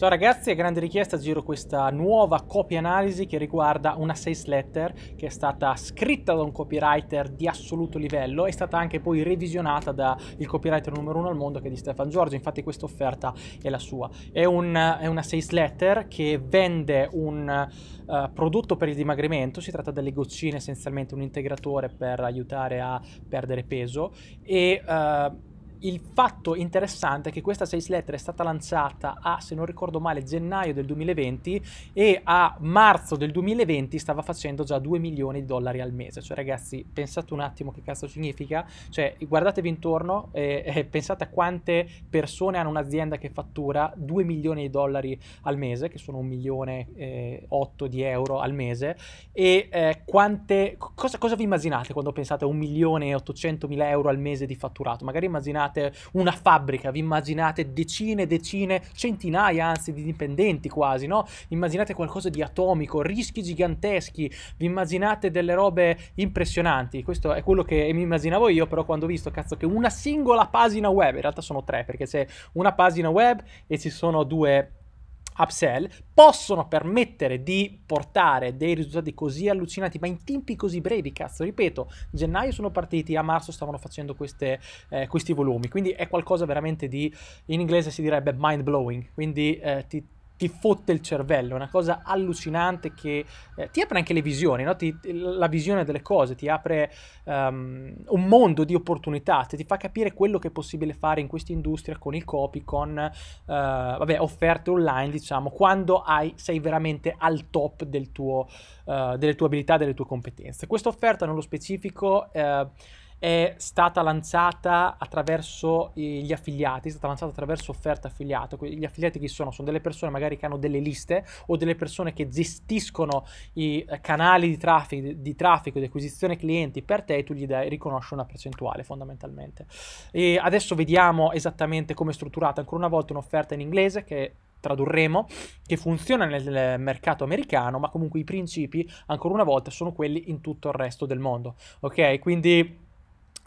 Ciao ragazzi, a grande richiesta giro questa nuova copia analisi che riguarda una sales letter che è stata scritta da un copywriter di assoluto livello e stata anche poi revisionata dal copywriter numero uno al mondo che è di Stefan Giorgio, infatti questa offerta è la sua. È, un, è una sales letter che vende un uh, prodotto per il dimagrimento, si tratta delle goccine essenzialmente, un integratore per aiutare a perdere peso e... Uh, il fatto interessante è che questa sales letter è stata lanciata a, se non ricordo male, gennaio del 2020 e a marzo del 2020 stava facendo già 2 milioni di dollari al mese. Cioè ragazzi, pensate un attimo che cazzo significa, cioè guardatevi intorno e, e pensate a quante persone hanno un'azienda che fattura 2 milioni di dollari al mese, che sono 1 milione e eh, 8 di euro al mese, e eh, quante, cosa, cosa vi immaginate quando pensate a 1 milione e 800 mila euro al mese di fatturato? Magari immaginate immaginate una fabbrica, vi immaginate decine, decine, centinaia anzi di dipendenti quasi, no? Immaginate qualcosa di atomico, rischi giganteschi, vi immaginate delle robe impressionanti. Questo è quello che mi immaginavo io, però quando ho visto cazzo che una singola pagina web, in realtà sono tre perché c'è una pagina web e ci sono due upsell possono permettere di portare dei risultati così allucinati, ma in tempi così brevi, cazzo, ripeto, gennaio sono partiti, a marzo stavano facendo queste, eh, questi volumi, quindi è qualcosa veramente di, in inglese si direbbe mind blowing, quindi eh, ti ti fotte il cervello, è una cosa allucinante che eh, ti apre anche le visioni, no? ti, la visione delle cose, ti apre um, un mondo di opportunità, ti fa capire quello che è possibile fare in questa industria con i copy, con uh, vabbè, offerte online, diciamo, quando hai, sei veramente al top del tuo, uh, delle tue abilità, delle tue competenze. Questa offerta nello specifico... Uh, è stata lanciata attraverso gli affiliati, è stata lanciata attraverso offerta affiliato. Gli affiliati chi sono? Sono delle persone magari che hanno delle liste o delle persone che gestiscono i eh, canali di traffico, di, traffico, di acquisizione clienti per te e tu gli dai, riconosci una percentuale fondamentalmente. E adesso vediamo esattamente come è strutturata ancora una volta un'offerta in inglese che tradurremo, che funziona nel mercato americano, ma comunque i principi ancora una volta sono quelli in tutto il resto del mondo. Ok, quindi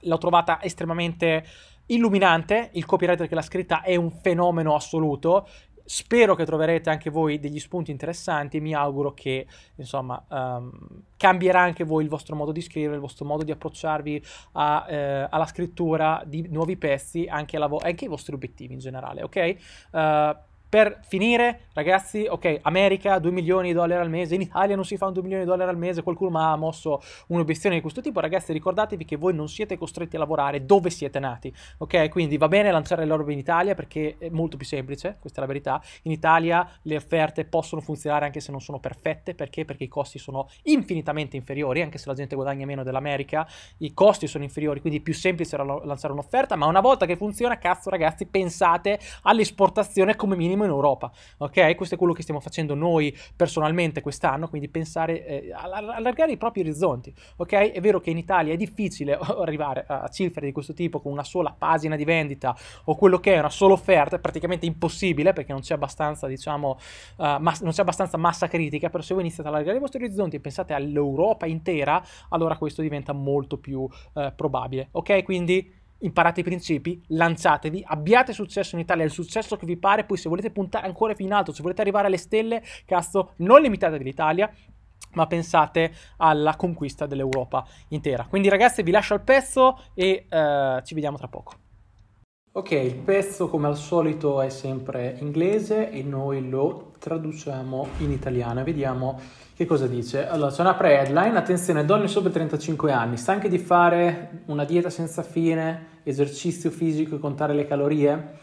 l'ho trovata estremamente illuminante, il copywriter che l'ha scritta è un fenomeno assoluto, Spero che troverete anche voi degli spunti interessanti e mi auguro che, insomma, um, cambierà anche voi il vostro modo di scrivere, il vostro modo di approcciarvi a, eh, alla scrittura di nuovi pezzi, anche, vo- anche ai vostri obiettivi in generale, ok? Uh, per finire, ragazzi, ok, America 2 milioni di dollari al mese, in Italia non si fa 2 milioni di dollari al mese, qualcuno mi ha mosso un'obiezione di questo tipo, ragazzi ricordatevi che voi non siete costretti a lavorare dove siete nati, ok? Quindi va bene lanciare le in Italia perché è molto più semplice, questa è la verità, in Italia le offerte possono funzionare anche se non sono perfette, perché? Perché i costi sono infinitamente inferiori, anche se la gente guadagna meno dell'America, i costi sono inferiori, quindi è più semplice lanciare un'offerta, ma una volta che funziona, cazzo ragazzi, pensate all'esportazione come minimo in Europa, ok? Questo è quello che stiamo facendo noi personalmente quest'anno, quindi pensare, eh, allargare i propri orizzonti, ok? È vero che in Italia è difficile arrivare a cifre di questo tipo con una sola pagina di vendita o quello che è una sola offerta, è praticamente impossibile perché non c'è abbastanza, diciamo, uh, mas- non c'è abbastanza massa critica, però se voi iniziate ad allargare i vostri orizzonti e pensate all'Europa intera, allora questo diventa molto più uh, probabile, ok? Quindi imparate i principi, lanciatevi, abbiate successo in Italia, il successo che vi pare, poi se volete puntare ancora più in alto, se volete arrivare alle stelle, cazzo, non limitatevi l'Italia, ma pensate alla conquista dell'Europa intera. Quindi ragazzi vi lascio al pezzo e eh, ci vediamo tra poco. Ok, il pezzo come al solito è sempre inglese e noi lo traduciamo in italiano vediamo che cosa dice. Allora, c'è una pre-headline, attenzione, donne sopra i 35 anni, stanche di fare una dieta senza fine, esercizio fisico e contare le calorie?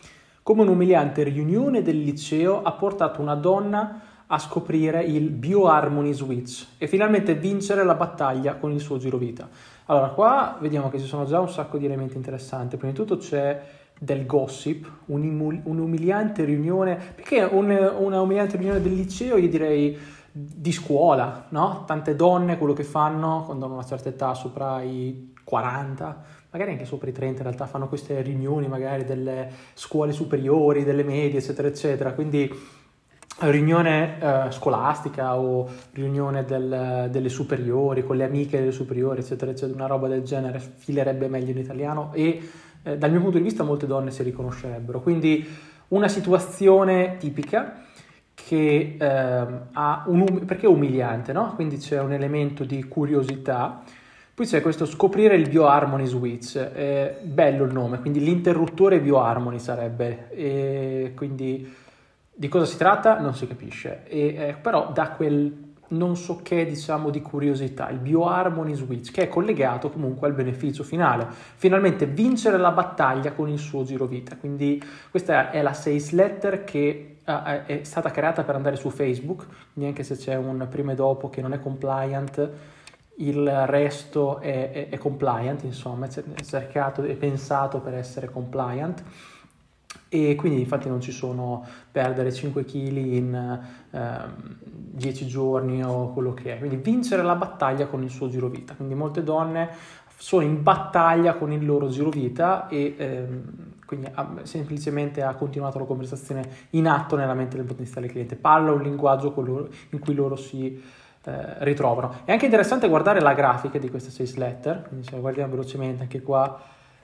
Come un'umiliante riunione del liceo ha portato una donna a scoprire il Bioharmony Switch e finalmente vincere la battaglia con il suo girovita. Allora, qua vediamo che ci sono già un sacco di elementi interessanti. Prima di tutto c'è del gossip, un'umiliante riunione, perché una umiliante riunione del liceo, io direi di scuola, no? Tante donne quello che fanno quando hanno una certa età, sopra i 40, magari anche sopra i 30 in realtà, fanno queste riunioni magari delle scuole superiori, delle medie, eccetera, eccetera. Quindi riunione eh, scolastica o riunione del, delle superiori, con le amiche delle superiori, eccetera, eccetera, una roba del genere filerebbe meglio in italiano e eh, dal mio punto di vista molte donne si riconoscerebbero. Quindi una situazione tipica che eh, ha un um- perché è umiliante, no? Quindi c'è un elemento di curiosità. Poi c'è questo scoprire il bioharmony switch, eh, bello il nome, quindi l'interruttore bioharmony sarebbe, e quindi di cosa si tratta non si capisce, e, eh, però da quel non so che diciamo di curiosità, il BioHarmony Switch, che è collegato comunque al beneficio finale, finalmente vincere la battaglia con il suo girovita. Quindi questa è la sales letter che uh, è stata creata per andare su Facebook, neanche se c'è un prima e dopo che non è compliant, il resto è, è, è compliant, insomma, è cercato e pensato per essere compliant e quindi infatti non ci sono perdere 5 kg in ehm, 10 giorni o quello che è, quindi vincere la battaglia con il suo giro vita, quindi molte donne sono in battaglia con il loro giro vita e ehm, quindi ha, semplicemente ha continuato la conversazione in atto nella mente del potenziale cliente, parla un linguaggio loro, in cui loro si eh, ritrovano. È anche interessante guardare la grafica di questa 6 letter, quindi se la guardiamo velocemente anche qua,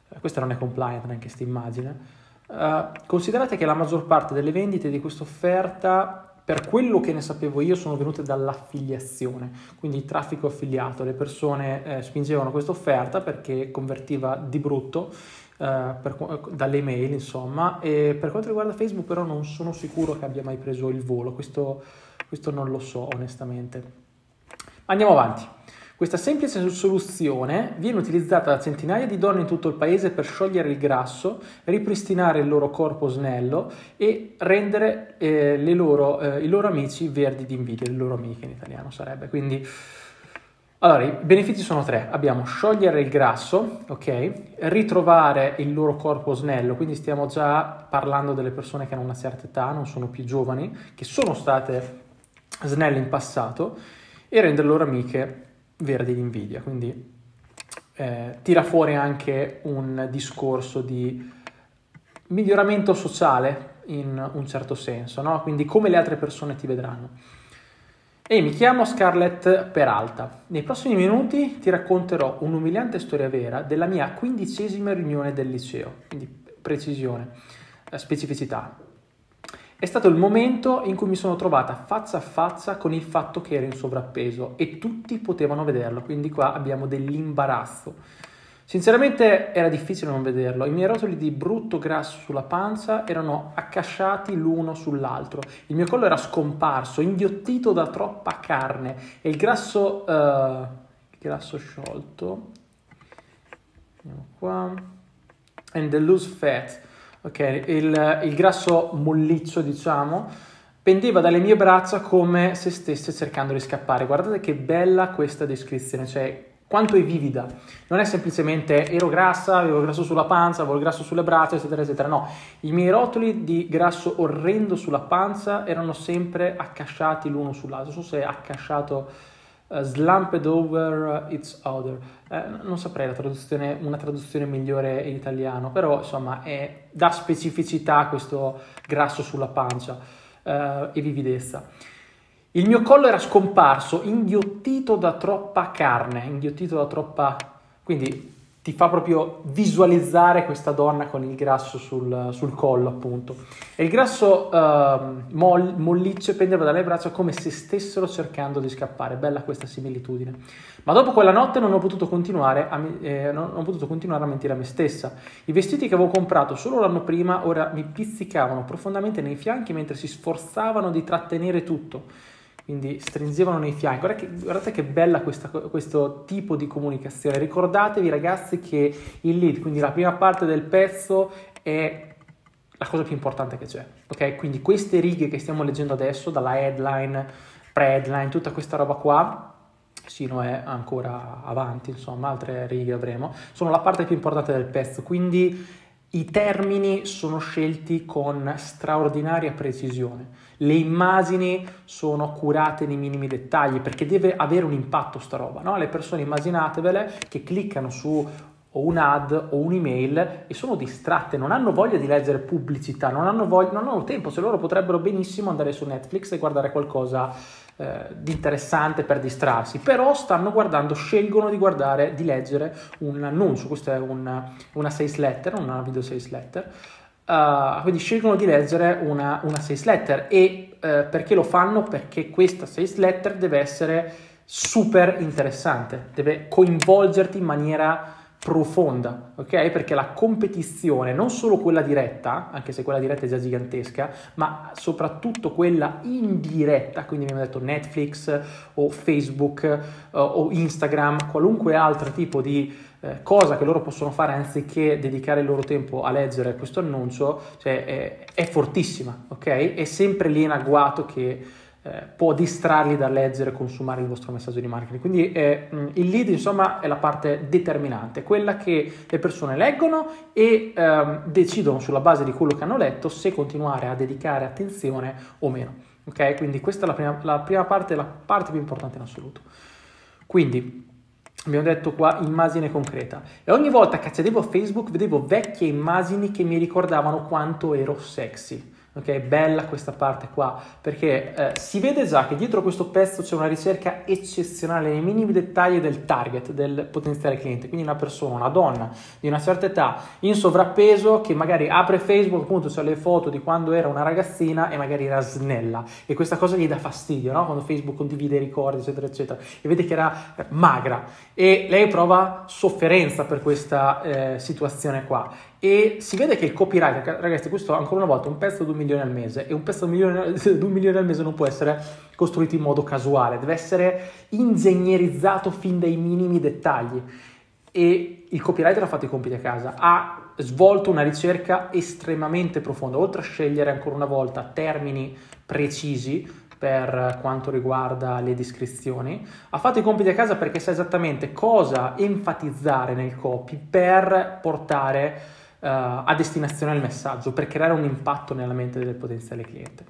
eh, questa non è compliant neanche questa immagine, eh, considerate che la maggior parte delle vendite di questa offerta, per quello che ne sapevo io, sono venute dall'affiliazione, quindi il traffico affiliato. Le persone eh, spingevano questa offerta perché convertiva di brutto uh, per, eh, dalle email, insomma. E per quanto riguarda Facebook, però, non sono sicuro che abbia mai preso il volo. Questo, questo non lo so, onestamente. Andiamo avanti. Questa semplice soluzione viene utilizzata da centinaia di donne in tutto il paese per sciogliere il grasso, ripristinare il loro corpo snello e rendere eh, loro, eh, i loro amici verdi di invidia, le loro amiche in italiano sarebbe. Quindi, allora, i benefici sono tre. Abbiamo sciogliere il grasso, ok? Ritrovare il loro corpo snello, quindi stiamo già parlando delle persone che hanno una certa età, non sono più giovani, che sono state snelle in passato, e rendere loro amiche verdi di invidia, quindi eh, tira fuori anche un discorso di miglioramento sociale in un certo senso, no? quindi come le altre persone ti vedranno. E mi chiamo Scarlett Peralta. Nei prossimi minuti ti racconterò un'umiliante storia vera della mia quindicesima riunione del liceo, quindi precisione, eh, specificità. È stato il momento in cui mi sono trovata faccia a faccia con il fatto che ero in sovrappeso e tutti potevano vederlo, quindi qua abbiamo dell'imbarazzo. Sinceramente era difficile non vederlo, i miei rotoli di brutto grasso sulla pancia erano accasciati l'uno sull'altro, il mio collo era scomparso, inghiottito da troppa carne e il grasso, uh, il grasso sciolto, andiamo qua, and the loose fat, ok, il, il grasso molliccio, diciamo, pendeva dalle mie braccia come se stesse cercando di scappare. Guardate che bella questa descrizione, cioè quanto è vivida. Non è semplicemente ero grassa, avevo il grasso sulla panza, avevo il grasso sulle braccia, eccetera, eccetera. No, i miei rotoli di grasso orrendo sulla panza erano sempre accasciati l'uno sull'altro. Non so se è accasciato eh, slumped over eh, its other. Uh, eh, non saprei traduzione, una traduzione migliore in italiano, però insomma è, dà specificità a questo grasso sulla pancia uh, e vividezza. Il mio collo era scomparso, inghiottito da troppa carne, inghiottito da troppa... quindi ti fa proprio visualizzare questa donna con il grasso sul, sul collo, appunto. E il grasso eh, moll- molliccio pendeva dalle braccia come se stessero cercando di scappare. Bella questa similitudine. Ma dopo quella notte non ho potuto continuare a, mi- eh, non ho potuto continuare a mentire a me stessa. I vestiti che avevo comprato solo l'anno prima ora mi pizzicavano profondamente nei fianchi mentre si sforzavano di trattenere tutto quindi stringevano nei fianchi. Guardate che, guardate che bella questa, questo tipo di comunicazione. Ricordatevi ragazzi che il lead, quindi la prima parte del pezzo, è la cosa più importante che c'è. Ok, quindi queste righe che stiamo leggendo adesso, dalla headline, pre-headline, tutta questa roba qua, sino è ancora avanti, insomma, altre righe avremo, sono la parte più importante del pezzo, quindi i termini sono scelti con straordinaria precisione. Le immagini sono curate nei minimi dettagli perché deve avere un impatto sta roba, no? Le persone immaginatevele che cliccano su o un ad o un'email e sono distratte, non hanno voglia di leggere pubblicità, non hanno, voglia, non hanno tempo, se loro potrebbero benissimo andare su Netflix e guardare qualcosa eh, di interessante per distrarsi, però stanno guardando, scelgono di guardare, di leggere un annuncio, questa è un, una sales letter, una video sales letter, uh, quindi scelgono di leggere una, una sales letter e uh, perché lo fanno? Perché questa sales letter deve essere super interessante, deve coinvolgerti in maniera profonda, ok? Perché la competizione, non solo quella diretta, anche se quella diretta è già gigantesca, ma soprattutto quella indiretta, quindi abbiamo detto Netflix o Facebook eh, o Instagram, qualunque altro tipo di eh, cosa che loro possono fare anziché dedicare il loro tempo a leggere questo annuncio cioè, è, eh, è, fortissima, ok? È sempre lì in agguato che eh, può distrarli dal leggere e consumare il vostro messaggio di marketing. Quindi eh, il lead, insomma, è la parte determinante, quella che le persone leggono e ehm, decidono sulla base di quello che hanno letto se continuare a dedicare attenzione o meno. Ok, quindi questa è la prima, la prima parte, la parte più importante in assoluto. Quindi abbiamo detto qua immagine concreta e ogni volta che accedevo a Facebook vedevo vecchie immagini che mi ricordavano quanto ero sexy Ok, bella questa parte qua, perché eh, si vede già che dietro questo pezzo c'è una ricerca eccezionale nei minimi dettagli del target, del potenziale cliente, quindi una persona, una donna di una certa età in sovrappeso che magari apre Facebook, appunto, c'è le foto di quando era una ragazzina e magari era snella e questa cosa gli dà fastidio, no? Quando Facebook condivide i ricordi, eccetera, eccetera, e vede che era eh, magra e lei prova sofferenza per questa eh, situazione qua e si vede che il copyright, ragazzi, questo ancora una volta è un pezzo di un milione al mese e un pezzo di un milione, di un milione al mese non può essere costruito in modo casuale, deve essere ingegnerizzato fin dai minimi dettagli e il copywriter ha fatto i compiti a casa, ha svolto una ricerca estremamente profonda, oltre a scegliere ancora una volta termini precisi per quanto riguarda le descrizioni, ha fatto i compiti a casa perché sa esattamente cosa enfatizzare nel copy per portare eh, a destinazione al messaggio per creare un impatto nella mente del potenziale cliente.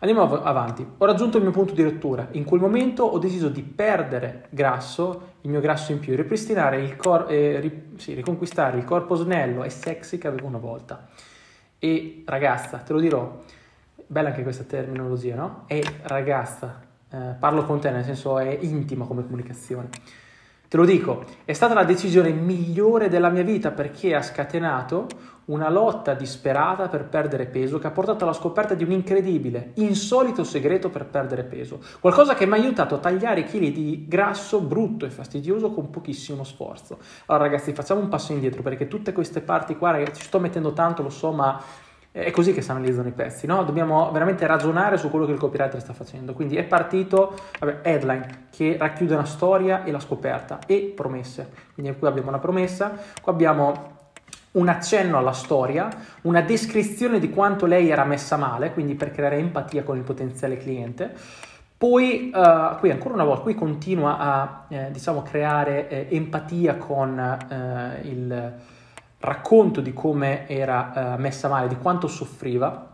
Andiamo av- avanti. Ho raggiunto il mio punto di rottura. In quel momento ho deciso di perdere grasso, il mio grasso in più, ripristinare il corpo, eh, ri- sì, riconquistare il corpo snello e sexy che avevo una volta. E ragazza, te lo dirò, bella anche questa terminologia, no? E ragazza, eh, parlo con te, nel senso è intima come comunicazione. Te lo dico, è stata la decisione migliore della mia vita perché ha scatenato una lotta disperata per perdere peso che ha portato alla scoperta di un incredibile, insolito segreto per perdere peso. Qualcosa che mi ha aiutato a tagliare chili di grasso brutto e fastidioso con pochissimo sforzo. Allora ragazzi, facciamo un passo indietro perché tutte queste parti qua, ragazzi, ci sto mettendo tanto, lo so, ma è così che si analizzano i pezzi, no? Dobbiamo veramente ragionare su quello che il copywriter sta facendo. Quindi è partito, vabbè, headline, che racchiude una storia e la scoperta, e promesse. Quindi qui abbiamo una promessa, qua abbiamo un accenno alla storia, una descrizione di quanto lei era messa male, quindi per creare empatia con il potenziale cliente. Poi uh, qui ancora una volta, qui continua a eh, diciamo, creare eh, empatia con eh, il racconto di come era eh, messa male, di quanto soffriva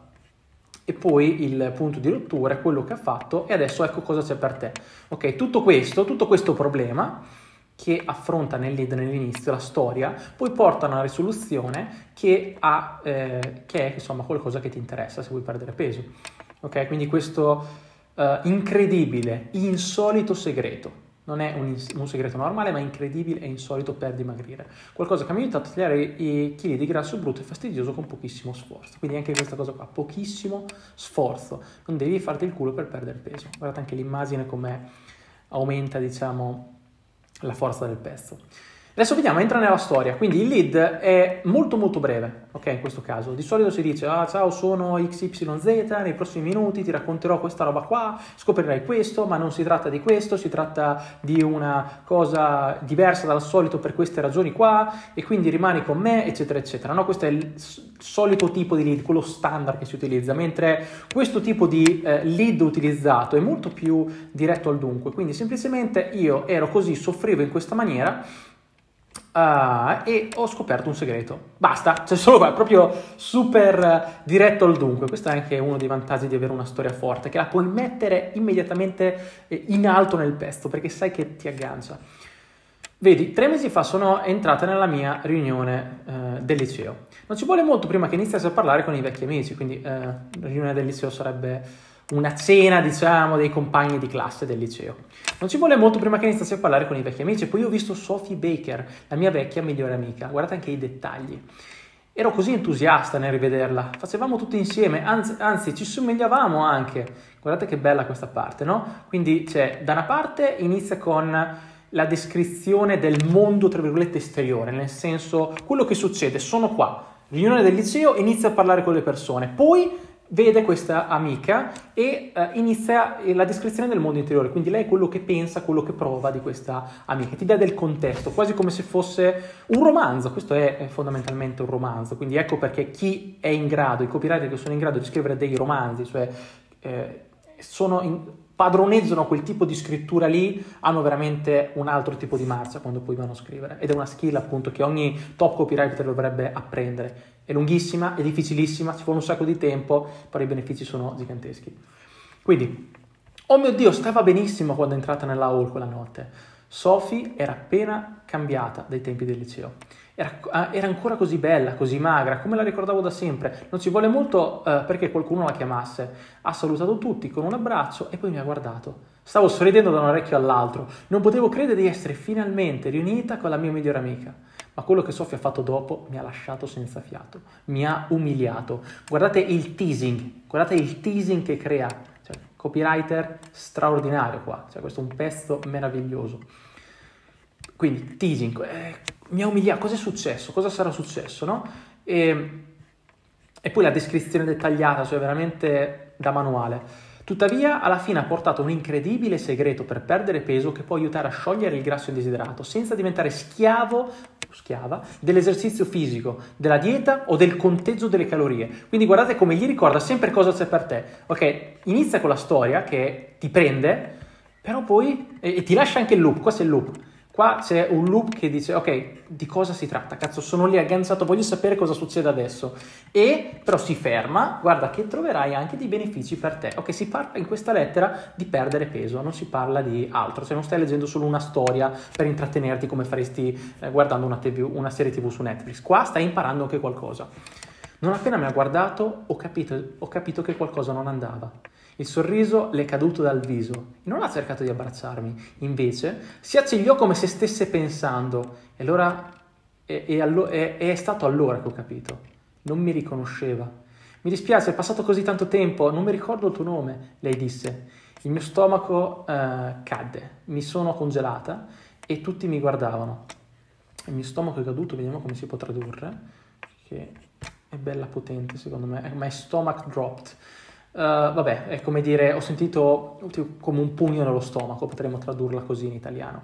e poi il punto di rottura, quello che ha fatto e adesso ecco cosa c'è per te. Ok, tutto questo, tutto questo problema che affronta nell'inizio la storia, poi porta a una risoluzione che, ha, eh, che è insomma qualcosa che ti interessa se vuoi perdere peso. Ok, quindi questo eh, incredibile, insolito segreto non è un, un, segreto normale, ma incredibile e insolito per dimagrire. Qualcosa che mi ha aiutato a tagliare i chili di grasso brutto e fastidioso con pochissimo sforzo. Quindi anche questa cosa qua, pochissimo sforzo. Non devi farti il culo per perdere peso. Guardate anche l'immagine come aumenta, diciamo, la forza del pezzo. Adesso vediamo, entra nella storia, quindi il lead è molto molto breve, ok, in questo caso. Di solito si dice, ah ciao sono XYZ, nei prossimi minuti ti racconterò questa roba qua, scoprirai questo, ma non si tratta di questo, si tratta di una cosa diversa dal solito per queste ragioni qua, e quindi rimani con me, eccetera, eccetera. No, questo è il solito tipo di lead, quello standard che si utilizza, mentre questo tipo di eh, lead utilizzato è molto più diretto al dunque, quindi semplicemente io ero così, soffrivo in questa maniera, Uh, e ho scoperto un segreto. Basta, cioè solo qua, proprio super diretto al dunque. Questo è anche uno dei vantaggi di avere una storia forte, che la puoi mettere immediatamente eh, in alto nel pesto, perché sai che ti aggancia. Vedi, tre mesi fa sono entrata nella mia riunione eh, del liceo. Non ci vuole molto prima che iniziassi a parlare con i vecchi amici, quindi eh, riunione del liceo sarebbe una cena, diciamo, dei compagni di classe del liceo. Non ci vuole molto prima che iniziassi a parlare con i vecchi amici. Poi ho visto Sophie Baker, la mia vecchia migliore amica. Guardate anche i dettagli. Ero così entusiasta nel rivederla. Facevamo tutti insieme, anzi, anzi ci somigliavamo anche. Guardate che bella questa parte, no? Quindi c'è, cioè, da una parte inizia con la descrizione del mondo, tra virgolette, esteriore, nel senso quello che succede, sono qua, riunione del liceo, inizia a parlare con le persone, poi vede questa amica e eh, inizia eh, la descrizione del mondo interiore, quindi lei è quello che pensa, quello che prova di questa amica, ti dà del contesto, quasi come se fosse un romanzo, questo è, fondamentalmente un romanzo, quindi ecco perché chi è in grado, i copywriter che sono in grado di scrivere dei romanzi, cioè eh, sono in, padronezzano quel tipo di scrittura lì, hanno veramente un altro tipo di marcia quando poi vanno a scrivere. Ed è una skill appunto che ogni top copywriter dovrebbe apprendere. È lunghissima, è difficilissima, ci vuole un sacco di tempo, però i benefici sono giganteschi. Quindi, oh mio Dio, stava benissimo quando è entrata nella hall quella notte. Sophie era appena cambiata dai tempi del liceo. Era, ah, era, ancora così bella, così magra, come la ricordavo da sempre. Non ci volle molto eh, perché qualcuno la chiamasse. Ha salutato tutti con un abbraccio e poi mi ha guardato. Stavo sorridendo da un orecchio all'altro. Non potevo credere di essere finalmente riunita con la mia migliore amica. Ma quello che Sofia ha fatto dopo mi ha lasciato senza fiato. Mi ha umiliato. Guardate il teasing, guardate il teasing che crea. Cioè, copywriter straordinario qua. Cioè, questo è un pezzo meraviglioso. Quindi teasing, eh, mi ha umiliato, cosa è successo? Cosa sarà successo? No? E, e poi la descrizione dettagliata, cioè veramente da manuale. Tuttavia, alla fine ha portato un incredibile segreto per perdere peso che può aiutare a sciogliere il grasso indesiderato senza diventare schiavo schiava dell'esercizio fisico, della dieta o del conteggio delle calorie. Quindi guardate come gli ricorda sempre cosa c'è per te. Ok, inizia con la storia che ti prende, però poi e, e ti lascia anche il loop, questo è il loop. Qua c'è un loop che dice, ok, di cosa si tratta? Cazzo, sono lì agganciato, voglio sapere cosa succede adesso. E però si ferma, guarda che troverai anche dei benefici per te. Ok, si parla in questa lettera di perdere peso, non si parla di altro, cioè non stai leggendo solo una storia per intrattenerti come faresti eh, guardando una, TV, una serie tv su Netflix. Qua stai imparando anche qualcosa. Non appena mi ha guardato ho capito, ho capito che qualcosa non andava il sorriso le è caduto dal viso e non ha cercato di abbracciarmi. Invece si accigliò come se stesse pensando. E allora e, e allo, e, è stato allora che ho capito. Non mi riconosceva. Mi dispiace, è passato così tanto tempo, non mi ricordo il tuo nome, lei disse. Il mio stomaco eh, cadde, mi sono congelata e tutti mi guardavano. Il mio stomaco è caduto, vediamo come si può tradurre, che è bella potente secondo me, ma è stomach dropped. Uh, vabbè, è come dire, ho sentito come un pugno nello stomaco, potremmo tradurla così in italiano.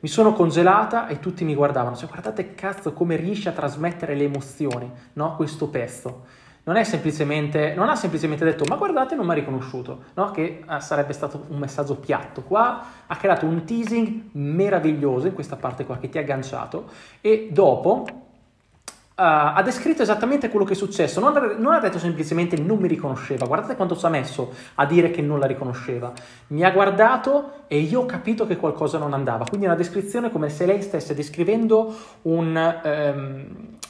Mi sono congelata e tutti mi guardavano, cioè guardate cazzo come riesce a trasmettere le emozioni, no? Questo pezzo. Non, non ha semplicemente detto, ma guardate non mi ha riconosciuto, no? Che ah, sarebbe stato un messaggio piatto. Qua ha creato un teasing meraviglioso in questa parte qua che ti ha agganciato e dopo eh, ha descritto esattamente quello che è successo, non ha, non ha detto semplicemente non mi riconosceva, guardate quanto ci ha messo a dire che non la riconosceva, mi ha guardato e io ho capito che qualcosa non andava, quindi è una descrizione come se lei stesse descrivendo un... Um,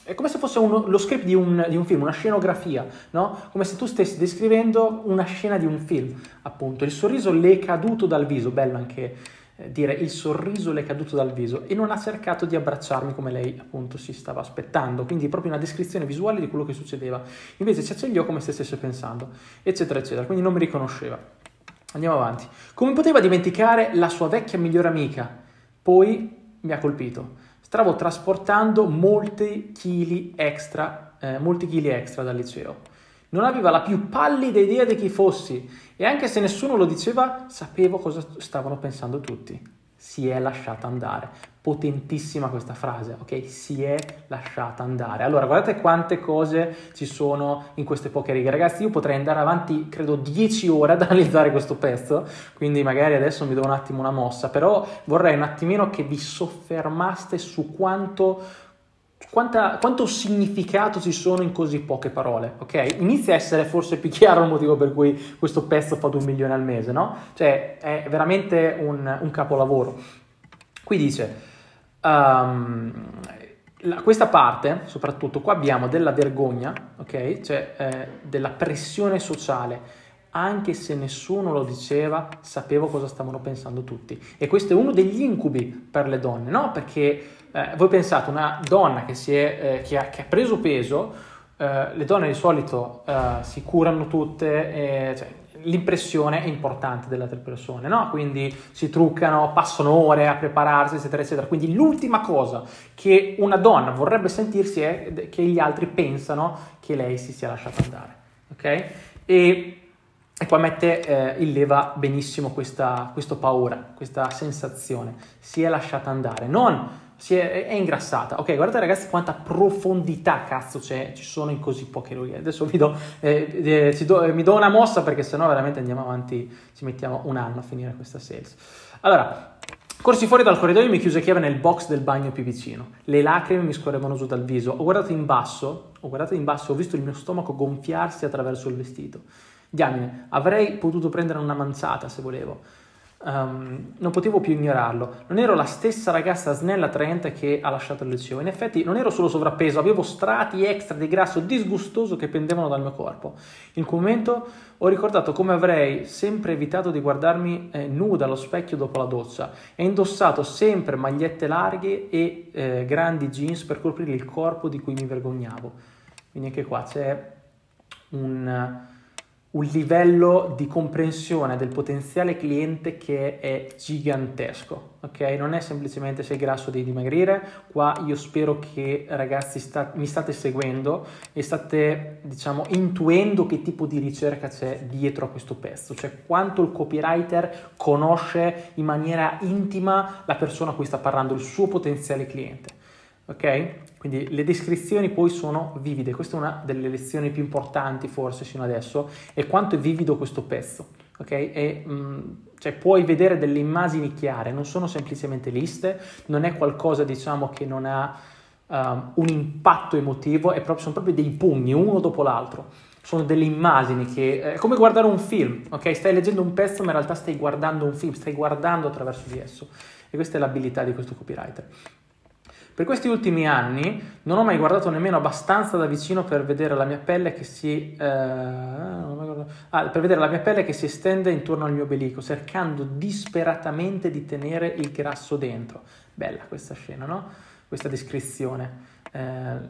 è come se fosse uno, lo script di un, di un, film, una scenografia, no? Come se tu stessi descrivendo una scena di un film, appunto. Il sorriso le è caduto dal viso, bello anche eh, dire il sorriso le è caduto dal viso e non ha cercato di abbracciarmi come lei appunto si stava aspettando quindi proprio una descrizione visuale di quello che succedeva invece si accegliò come se stesse pensando eccetera eccetera quindi non mi riconosceva andiamo avanti come poteva dimenticare la sua vecchia migliore amica poi mi ha colpito stavo trasportando molti chili extra eh, molti chili extra dal liceo non aveva la più pallida idea di chi fossi e anche se nessuno lo diceva, sapevo cosa stavano pensando tutti. Si è lasciata andare. Potentissima questa frase, ok? Si è lasciata andare. Allora, guardate quante cose ci sono in queste poche righe. Ragazzi, io potrei andare avanti, credo, 10 ore ad analizzare questo pezzo, quindi magari adesso mi do un attimo una mossa, però vorrei un attimino che vi soffermaste su quanto quanta, quanto significato ci sono in così poche parole, ok? Inizia a essere forse più chiaro il motivo per cui questo pezzo fa 2 milioni al mese, no? Cioè, è veramente un, un capolavoro. Qui dice, um, la, questa parte, soprattutto, qua abbiamo della vergogna, ok? Cioè, eh, della pressione sociale anche se nessuno lo diceva, sapevo cosa stavano pensando tutti. E questo è uno degli incubi per le donne, no? Perché eh, voi pensate, una donna che, è, eh, che, ha, che ha, preso peso, eh, le donne di solito eh, si curano tutte, e, cioè, l'impressione è importante delle altre persone, no? Quindi si truccano, passano ore a prepararsi, eccetera, eccetera. Quindi l'ultima cosa che una donna vorrebbe sentirsi è che gli altri pensano che lei si sia lasciata andare, ok? E, e qua mette eh, in leva benissimo questa paura, questa sensazione, si è lasciata andare, non è, è, ingrassata. Ok, guardate ragazzi quanta profondità cazzo c'è, ci sono in così poche righe. Adesso vi do, eh, eh, do eh, mi do una mossa perché sennò veramente andiamo avanti, ci mettiamo un anno a finire questa sales. Allora, Corsi fuori dal corridoio e mi chiuse chiave nel box del bagno più vicino. Le lacrime mi scorrevano su dal viso. Ho guardato in basso, ho guardato in basso, ho visto il mio stomaco gonfiarsi attraverso il vestito. Diamine, avrei potuto prendere una manzata se volevo. Um, non potevo più ignorarlo. Non ero la stessa ragazza snella attraente che ha lasciato il liceo. In effetti non ero solo sovrappeso, avevo strati extra di grasso disgustoso che pendevano dal mio corpo. In quel momento ho ricordato come avrei sempre evitato di guardarmi eh, nuda allo specchio dopo la doccia e indossato sempre magliette larghe e eh, grandi jeans per coprire il corpo di cui mi vergognavo. Quindi anche qua c'è un un livello di comprensione del potenziale cliente che è gigantesco, ok? Non è semplicemente se sei grasso devi dimagrire, qua io spero che ragazzi sta- mi state seguendo e state, diciamo, intuendo che tipo di ricerca c'è dietro a questo pezzo, cioè quanto il copywriter conosce in maniera intima la persona a cui sta parlando, il suo potenziale cliente ok? Quindi le descrizioni poi sono vivide, questa è una delle lezioni più importanti forse fino adesso, è quanto è vivido questo pezzo, ok? E, mh, mm, cioè puoi vedere delle immagini chiare, non sono semplicemente liste, non è qualcosa diciamo che non ha um, un impatto emotivo, proprio, sono proprio dei pugni uno dopo l'altro. Sono delle immagini che eh, è come guardare un film, ok? Stai leggendo un pezzo, ma in realtà stai guardando un film, stai guardando attraverso di esso. E questa è l'abilità di questo copywriter. Per questi ultimi anni non ho mai guardato nemmeno abbastanza da vicino per vedere la mia pelle che si, eh, ah, mia pelle che si estende intorno al mio belico, cercando disperatamente di tenere il grasso dentro. Bella questa scena, no? Questa descrizione. Eh,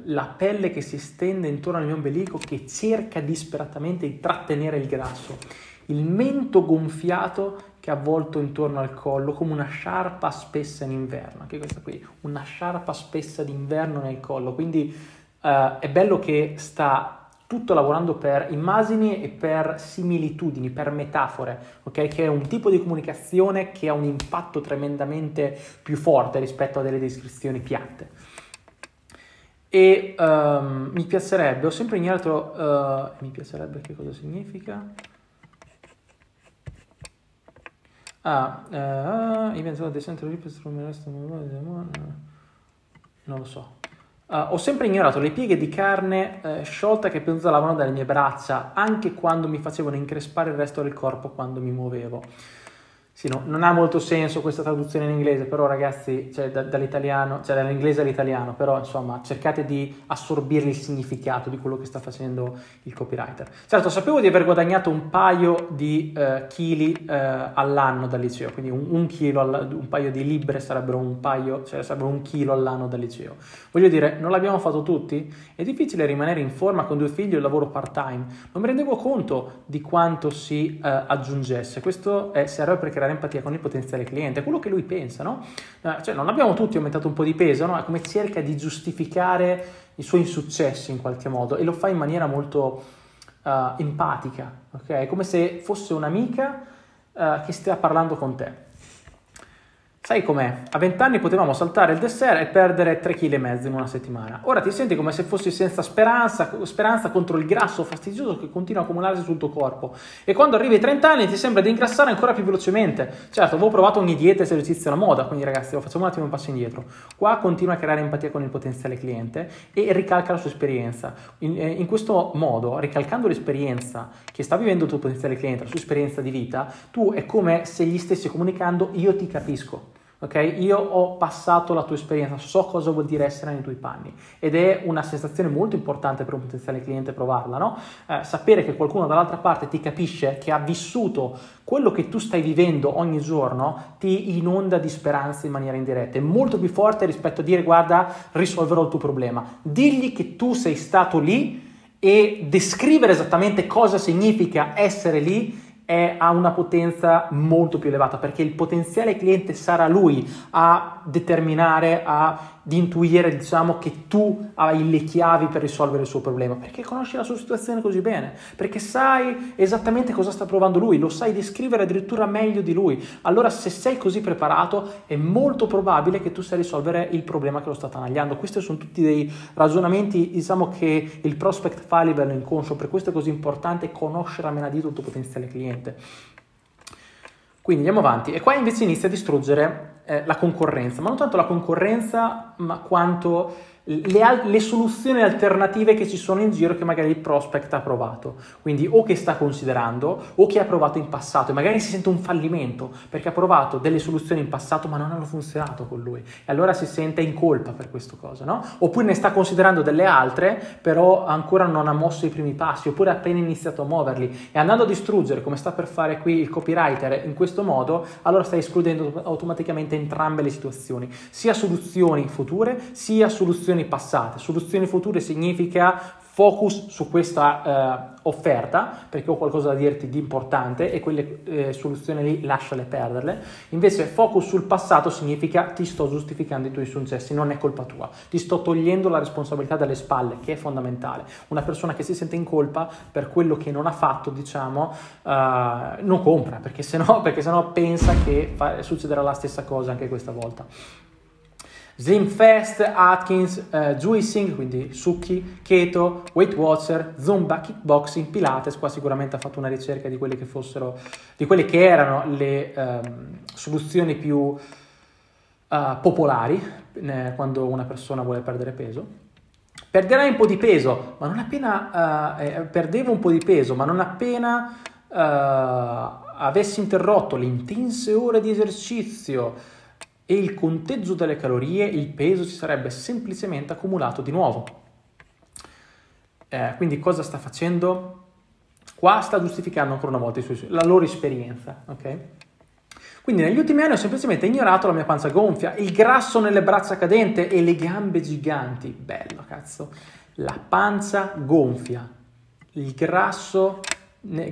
la pelle che si estende intorno al mio ombelico che cerca disperatamente di trattenere il grasso il mento gonfiato che è avvolto intorno al collo come una sciarpa spessa in inverno, anche questa qui, una sciarpa spessa d'inverno nel collo, quindi eh, è bello che sta tutto lavorando per immagini e per similitudini, per metafore, ok? che è un tipo di comunicazione che ha un impatto tremendamente più forte rispetto a delle descrizioni piatte. E um, mi piacerebbe, ho sempre ignorato, uh, mi piacerebbe che cosa significa? Ah, eh, ah io pensavo The Non lo so. Uh, ho sempre ignorato le pieghe di carne eh, sciolta che penzolavano dalle mie braccia, anche quando mi facevano increspare il resto del corpo quando mi muovevo. Sì, no, non ha molto senso questa traduzione in inglese, però ragazzi, cioè, da, dall'italiano, cioè dall'inglese all'italiano, però insomma cercate di assorbire il significato di quello che sta facendo il copywriter. Certo, sapevo di aver guadagnato un paio di eh, chili eh, all'anno dal liceo, quindi un, un, all, un paio di libbre sarebbero un paio, cioè sarebbero un chilo all'anno dal liceo. Voglio dire, non l'abbiamo fatto tutti? È difficile rimanere in forma con due figli e lavoro part-time. Non mi rendevo conto di quanto si eh, aggiungesse. Questo eh, serve per creare empatia con il potenziale cliente, quello che lui pensa, no? Eh, cioè, non abbiamo tutti aumentato un po' di peso, no? È come cerca di giustificare i suoi insuccessi in qualche modo e lo fa in maniera molto uh, empatica, ok? È come se fosse un'amica uh, che stia parlando con te. Sai com'è? A vent'anni potevamo saltare il dessert e perdere 3,5 kg in una settimana. Ora ti senti come se fossi senza speranza, speranza contro il grasso fastidioso che continua a accumularsi sul tuo corpo. E quando arrivi ai 30 anni ti sembra di ingrassare ancora più velocemente. Certo, avevo provato ogni dieta e esercizio alla moda, quindi ragazzi, lo facciamo un attimo un passo indietro. Qua continua a creare empatia con il potenziale cliente e ricalca la sua esperienza. In, eh, in questo modo, ricalcando l'esperienza che sta vivendo il tuo potenziale cliente, la sua esperienza di vita, tu è come se gli stessi comunicando io ti capisco ok? Io ho passato la tua esperienza, so cosa vuol dire essere nei tuoi panni ed è una sensazione molto importante per un potenziale cliente provarla, no? Eh, sapere che qualcuno dall'altra parte ti capisce, che ha vissuto quello che tu stai vivendo ogni giorno, ti inonda di speranza in maniera indiretta, è molto più forte rispetto a dire guarda risolverò il tuo problema, digli che tu sei stato lì e descrivere esattamente cosa significa essere lì è, ha una potenza molto più elevata perché il potenziale cliente sarà lui a determinare, a di intuire, diciamo, che tu hai le chiavi per risolvere il suo problema, perché conosci la sua situazione così bene, perché sai esattamente cosa sta provando lui, lo sai descrivere addirittura meglio di lui. Allora, se sei così preparato, è molto probabile che tu sai risolvere il problema che lo sta tanagliando. Questi sono tutti dei ragionamenti, diciamo, che il prospect fa a livello inconscio, per questo è così importante conoscere a menadito il tuo potenziale cliente. Quindi andiamo avanti e qua invece inizia a distruggere eh, la concorrenza, ma non tanto la concorrenza, ma quanto le, al- le, soluzioni alternative che ci sono in giro che magari il prospect ha provato, quindi o che sta considerando o che ha provato in passato e magari si sente un fallimento perché ha provato delle soluzioni in passato ma non hanno funzionato con lui e allora si sente in colpa per questa cosa, no? Oppure ne sta considerando delle altre però ancora non ha mosso i primi passi oppure ha appena iniziato a muoverli e andando a distruggere come sta per fare qui il copywriter in questo modo allora stai escludendo automaticamente entrambe le situazioni, sia soluzioni future sia soluzioni soluzioni passate, soluzioni future significa focus su questa eh, offerta perché ho qualcosa da dirti di importante e quelle eh, soluzioni lì lasciale perderle. Invece focus sul passato significa ti sto giustificando i tuoi successi, non è colpa tua, ti sto togliendo la responsabilità dalle spalle, che è fondamentale. Una persona che si sente in colpa per quello che non ha fatto, diciamo, eh, non compra perché sennò, perché sennò pensa che fa, succederà la stessa cosa anche questa volta. Zimfest, Atkins, eh, Juicing, quindi succhi, Keto, Weight Watcher, Zumba, Kickboxing, Pilates, qua sicuramente ha fatto una ricerca di quelle che fossero, di quelle che erano le ehm, soluzioni più uh, popolari eh, quando una persona vuole perdere peso. Perderai un po' di peso, ma non appena, eh, eh, perdevo un po' di peso, ma non appena uh, avessi interrotto le intense ore di esercizio, e il conteggio delle calorie, il peso si sarebbe semplicemente accumulato di nuovo. Eh, quindi cosa sta facendo? Qua sta giustificando ancora una volta la loro esperienza, ok? Quindi negli ultimi anni ho semplicemente ignorato la mia pancia gonfia, il grasso nelle braccia cadente e le gambe giganti. Bello, cazzo. La pancia gonfia, il grasso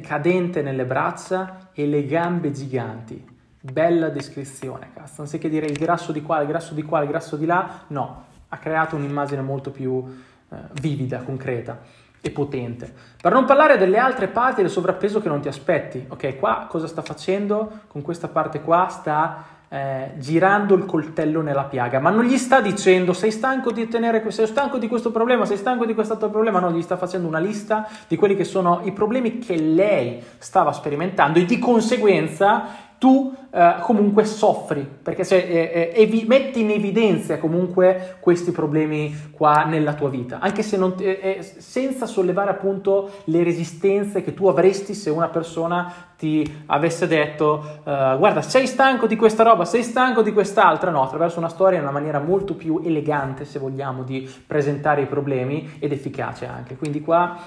cadente nelle braccia e le gambe giganti. Bella descrizione, cazzo. Anziché dire il grasso di qua, il grasso di qua, il grasso di là, no. Ha creato un'immagine molto più eh, vivida, concreta e potente. Per non parlare delle altre parti del sovrappeso che non ti aspetti. Ok, qua cosa sta facendo? Con questa parte qua sta eh, girando il coltello nella piaga, ma non gli sta dicendo sei stanco di tenere questo, sei stanco di questo problema, sei stanco di quest'altro problema, no, gli sta facendo una lista di quelli che sono i problemi che lei stava sperimentando e di conseguenza tu eh, comunque soffri, perché se, eh, eh, evi- metti in evidenza comunque questi problemi qua nella tua vita, anche se non, eh, eh, senza sollevare appunto le resistenze che tu avresti se una persona ti avesse detto eh, guarda sei stanco di questa roba, sei stanco di quest'altra, no, attraverso una storia in una maniera molto più elegante se vogliamo di presentare i problemi ed efficace anche, quindi qua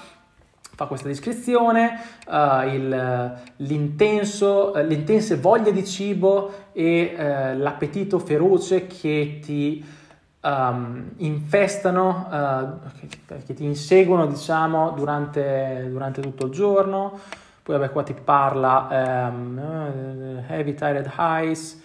fa questa descrizione, uh, il, l'intense eh, voglia di cibo e uh, l'appetito feroce che ti um, infestano, uh, che, che, ti inseguono diciamo durante, durante, tutto il giorno. Poi vabbè qua ti parla um, heavy tired highs,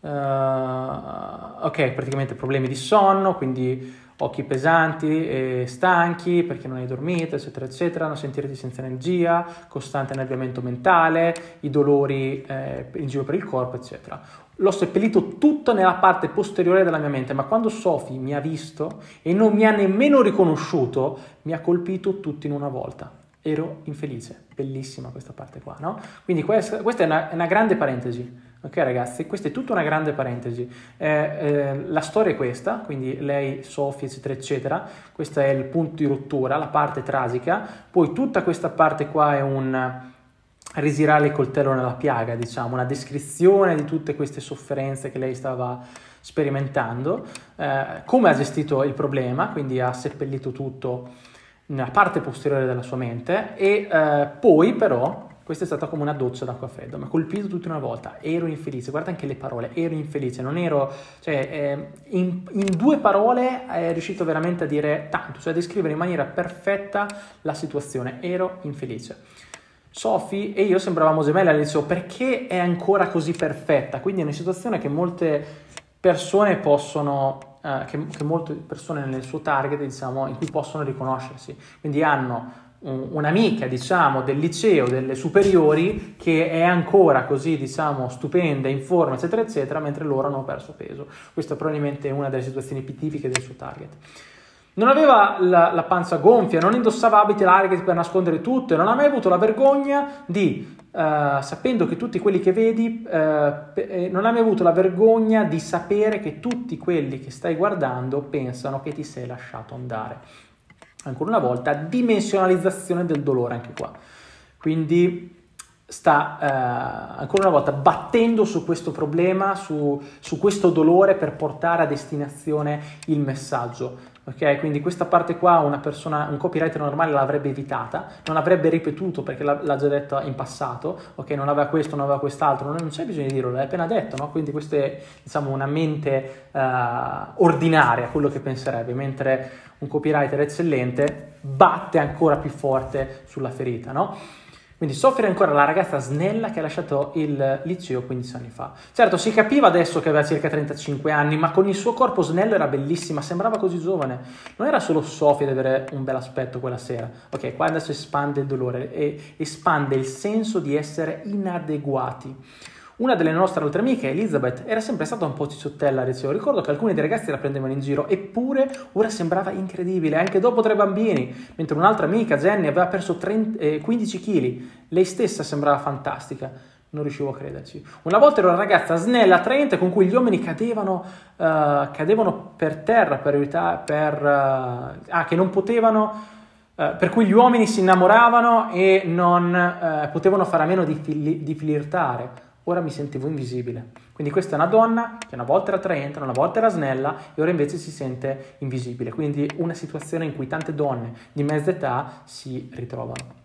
ok praticamente problemi di sonno, quindi occhi pesanti e stanchi perché non hai dormito, eccetera, eccetera, non sentirti senza energia, costante annabbiamento mentale, i dolori eh, in giro per il corpo, eccetera. L'ho seppellito tutto nella parte posteriore della mia mente, ma quando Sophie mi ha visto e non mi ha nemmeno riconosciuto, mi ha colpito tutto in una volta. Ero infelice, bellissima questa parte qua, no? Quindi questa, questa è una, è una grande parentesi Ok ragazzi, questa è tutta una grande parentesi. Eh, eh, la storia è questa, quindi lei, Sofia, eccetera, eccetera, questo è il punto di rottura, la parte tragica, poi tutta questa parte qua è un risirare il coltello nella piaga, diciamo, una descrizione di tutte queste sofferenze che lei stava sperimentando, eh, come ha gestito il problema, quindi ha seppellito tutto nella parte posteriore della sua mente e eh, poi però questa è stata come una doccia d'acqua fredda, mi ha colpito tutta una volta, ero infelice, guarda anche le parole, ero infelice, non ero, cioè eh, in, in, due parole eh, è riuscito veramente a dire tanto, cioè a descrivere in maniera perfetta la situazione, ero infelice. Sophie e io sembravamo gemelle all'inizio, perché è ancora così perfetta? Quindi è una situazione che molte persone possono, eh, che, che molte persone nel suo target, diciamo, in cui possono riconoscersi, quindi hanno un'amica, diciamo, del liceo, delle superiori, che è ancora così, diciamo, stupenda, in forma, eccetera, eccetera, mentre loro hanno perso peso. Questa è probabilmente una delle situazioni tipiche del suo target. Non aveva la, la, pancia gonfia, non indossava abiti larghi per nascondere tutto e non ha mai avuto la vergogna di, eh, sapendo che tutti quelli che vedi, eh, eh non ha mai avuto la vergogna di sapere che tutti quelli che stai guardando pensano che ti sei lasciato andare ancora una volta, dimensionalizzazione del dolore anche qua. Quindi sta eh, ancora una volta battendo su questo problema, su, su, questo dolore per portare a destinazione il messaggio. Ok, quindi questa parte qua una persona, un copywriter normale l'avrebbe evitata, non avrebbe ripetuto perché l'ha, già detto in passato, ok, non aveva questo, non aveva quest'altro, non, non c'è bisogno di dirlo, l'hai appena detto, no? Quindi questa è diciamo una mente eh, ordinaria, quello che penserebbe, mentre un copywriter eccellente batte ancora più forte sulla ferita, no? Quindi soffre ancora la ragazza snella che ha lasciato il liceo 15 anni fa. Certo, si capiva adesso che aveva circa 35 anni, ma con il suo corpo snello era bellissima, sembrava così giovane. Non era solo Sofia ad avere un bel aspetto quella sera. Ok, qua adesso espande il dolore e espande il senso di essere inadeguati. Una delle nostre altre amiche, Elizabeth, era sempre stata un po' ciciottella dicevo. Ricordo che alcuni dei ragazzi la prendevano in giro, eppure ora sembrava incredibile, anche dopo tre bambini. Mentre un'altra amica, Jenny, aveva perso 30, eh, 15 kg. Lei stessa sembrava fantastica. Non riuscivo a crederci. Una volta era una ragazza snella, attraente, con cui gli uomini cadevano, uh, cadevano per terra per evitare... Per, uh, ah, che non potevano... Uh, per cui gli uomini si innamoravano e non potevano fare a meno di, fili- di flirtare ora mi sentivo invisibile. Quindi questa è una donna che una volta era attraente, una volta era snella e ora invece si sente invisibile. Quindi una situazione in cui tante donne di mezza età si ritrovano.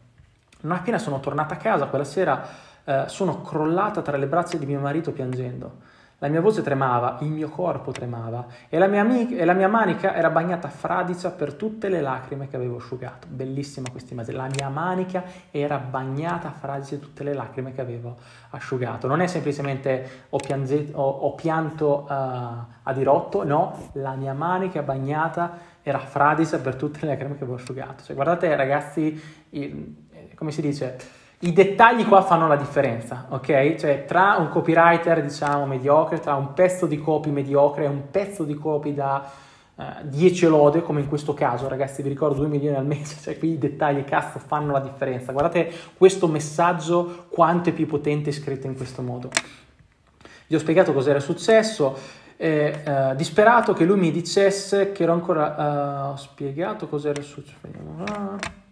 Non appena sono tornata a casa quella sera eh, sono crollata tra le braccia di mio marito piangendo la mia voce tremava, il mio corpo tremava e la, mia amica, e la mia manica era bagnata fradicia per tutte le lacrime che avevo asciugato. Bellissima questa immagine. La mia manica era bagnata fradicia per tutte le lacrime che avevo asciugato. Non è semplicemente ho, piange, ho, ho pianto uh, a dirotto, no, la mia manica bagnata era fradicia per tutte le lacrime che avevo asciugato. Cioè, guardate ragazzi, eh, come si dice? I dettagli qua fanno la differenza, ok? Cioè tra un copywriter, diciamo, mediocre, tra un pezzo di copy mediocre e un pezzo di copy da eh, 10 lode, come in questo caso, ragazzi, vi ricordo 2 milioni al mese, cioè qui i dettagli, cazzo, fanno la differenza. Guardate questo messaggio quanto è più potente scritto in questo modo. Gli ho spiegato cos'era successo, e, uh, disperato che lui mi dicesse che ero ancora uh, ho spiegato cos'era successo. Ah.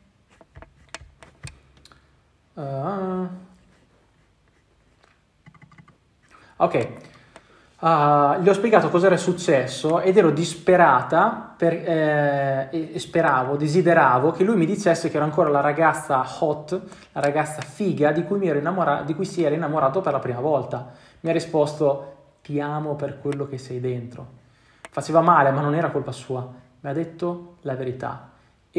Uh, ok, uh, gli ho spiegato cosa era successo ed ero disperata per, eh, e speravo, desideravo che lui mi dicesse che ero ancora la ragazza hot, la ragazza figa di cui, innamora- di cui si era innamorato per la prima volta. Mi ha risposto ti amo per quello che sei dentro. Faceva male, ma non era colpa sua. Mi ha detto la verità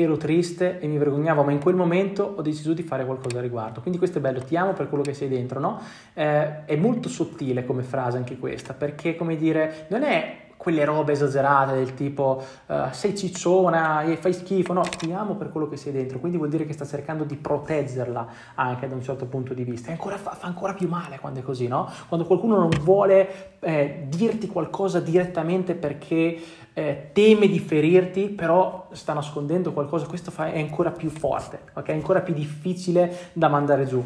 ero triste e mi vergognavo, ma in quel momento ho deciso di fare qualcosa al riguardo. Quindi questo è bello, ti amo per quello che sei dentro, no? Eh, è molto sottile come frase anche questa, perché come dire, non è quelle robe esagerate del tipo uh, sei cicciona e fai schifo, no, ti amo per quello che sei dentro, quindi vuol dire che sta cercando di proteggerla anche da un certo punto di vista, ancora, fa, fa, ancora più male quando è così, no? Quando qualcuno non vuole eh, dirti qualcosa direttamente perché eh, teme di ferirti, però sta nascondendo qualcosa, questo fa, è ancora più forte, okay? è ancora più difficile da mandare giù.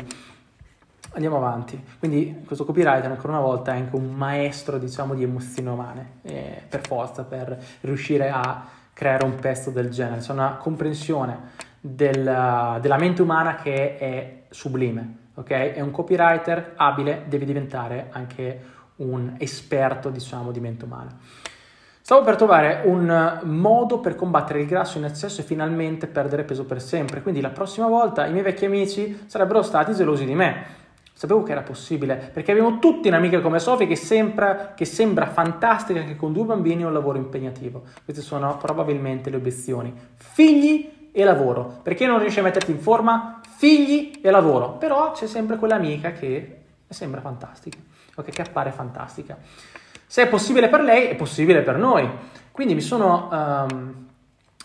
Andiamo avanti. Quindi questo copywriter ancora una volta è anche un maestro, diciamo, di emozioni umane, eh, per forza, per riuscire a creare un pezzo del genere. C'è una comprensione della, della mente umana che è sublime, ok? È un copywriter abile, deve diventare anche un esperto, diciamo, di mente umana. Stavo per trovare un eh, modo per combattere il grasso in eccesso e finalmente perdere peso per sempre. Quindi la prossima volta i miei vecchi amici sarebbero stati gelosi di me. Sapevo che era possibile, perché abbiamo tutti un'amica come Sofia che, sembra, che sembra fantastica, che con due bambini ha un lavoro impegnativo. Queste sono probabilmente le obiezioni. Figli e lavoro. Perché non riesci a metterti in forma? Figli e lavoro. Però c'è sempre quell'amica che sembra fantastica, o che appare fantastica. Se è possibile per lei, è possibile per noi. Quindi mi sono, um,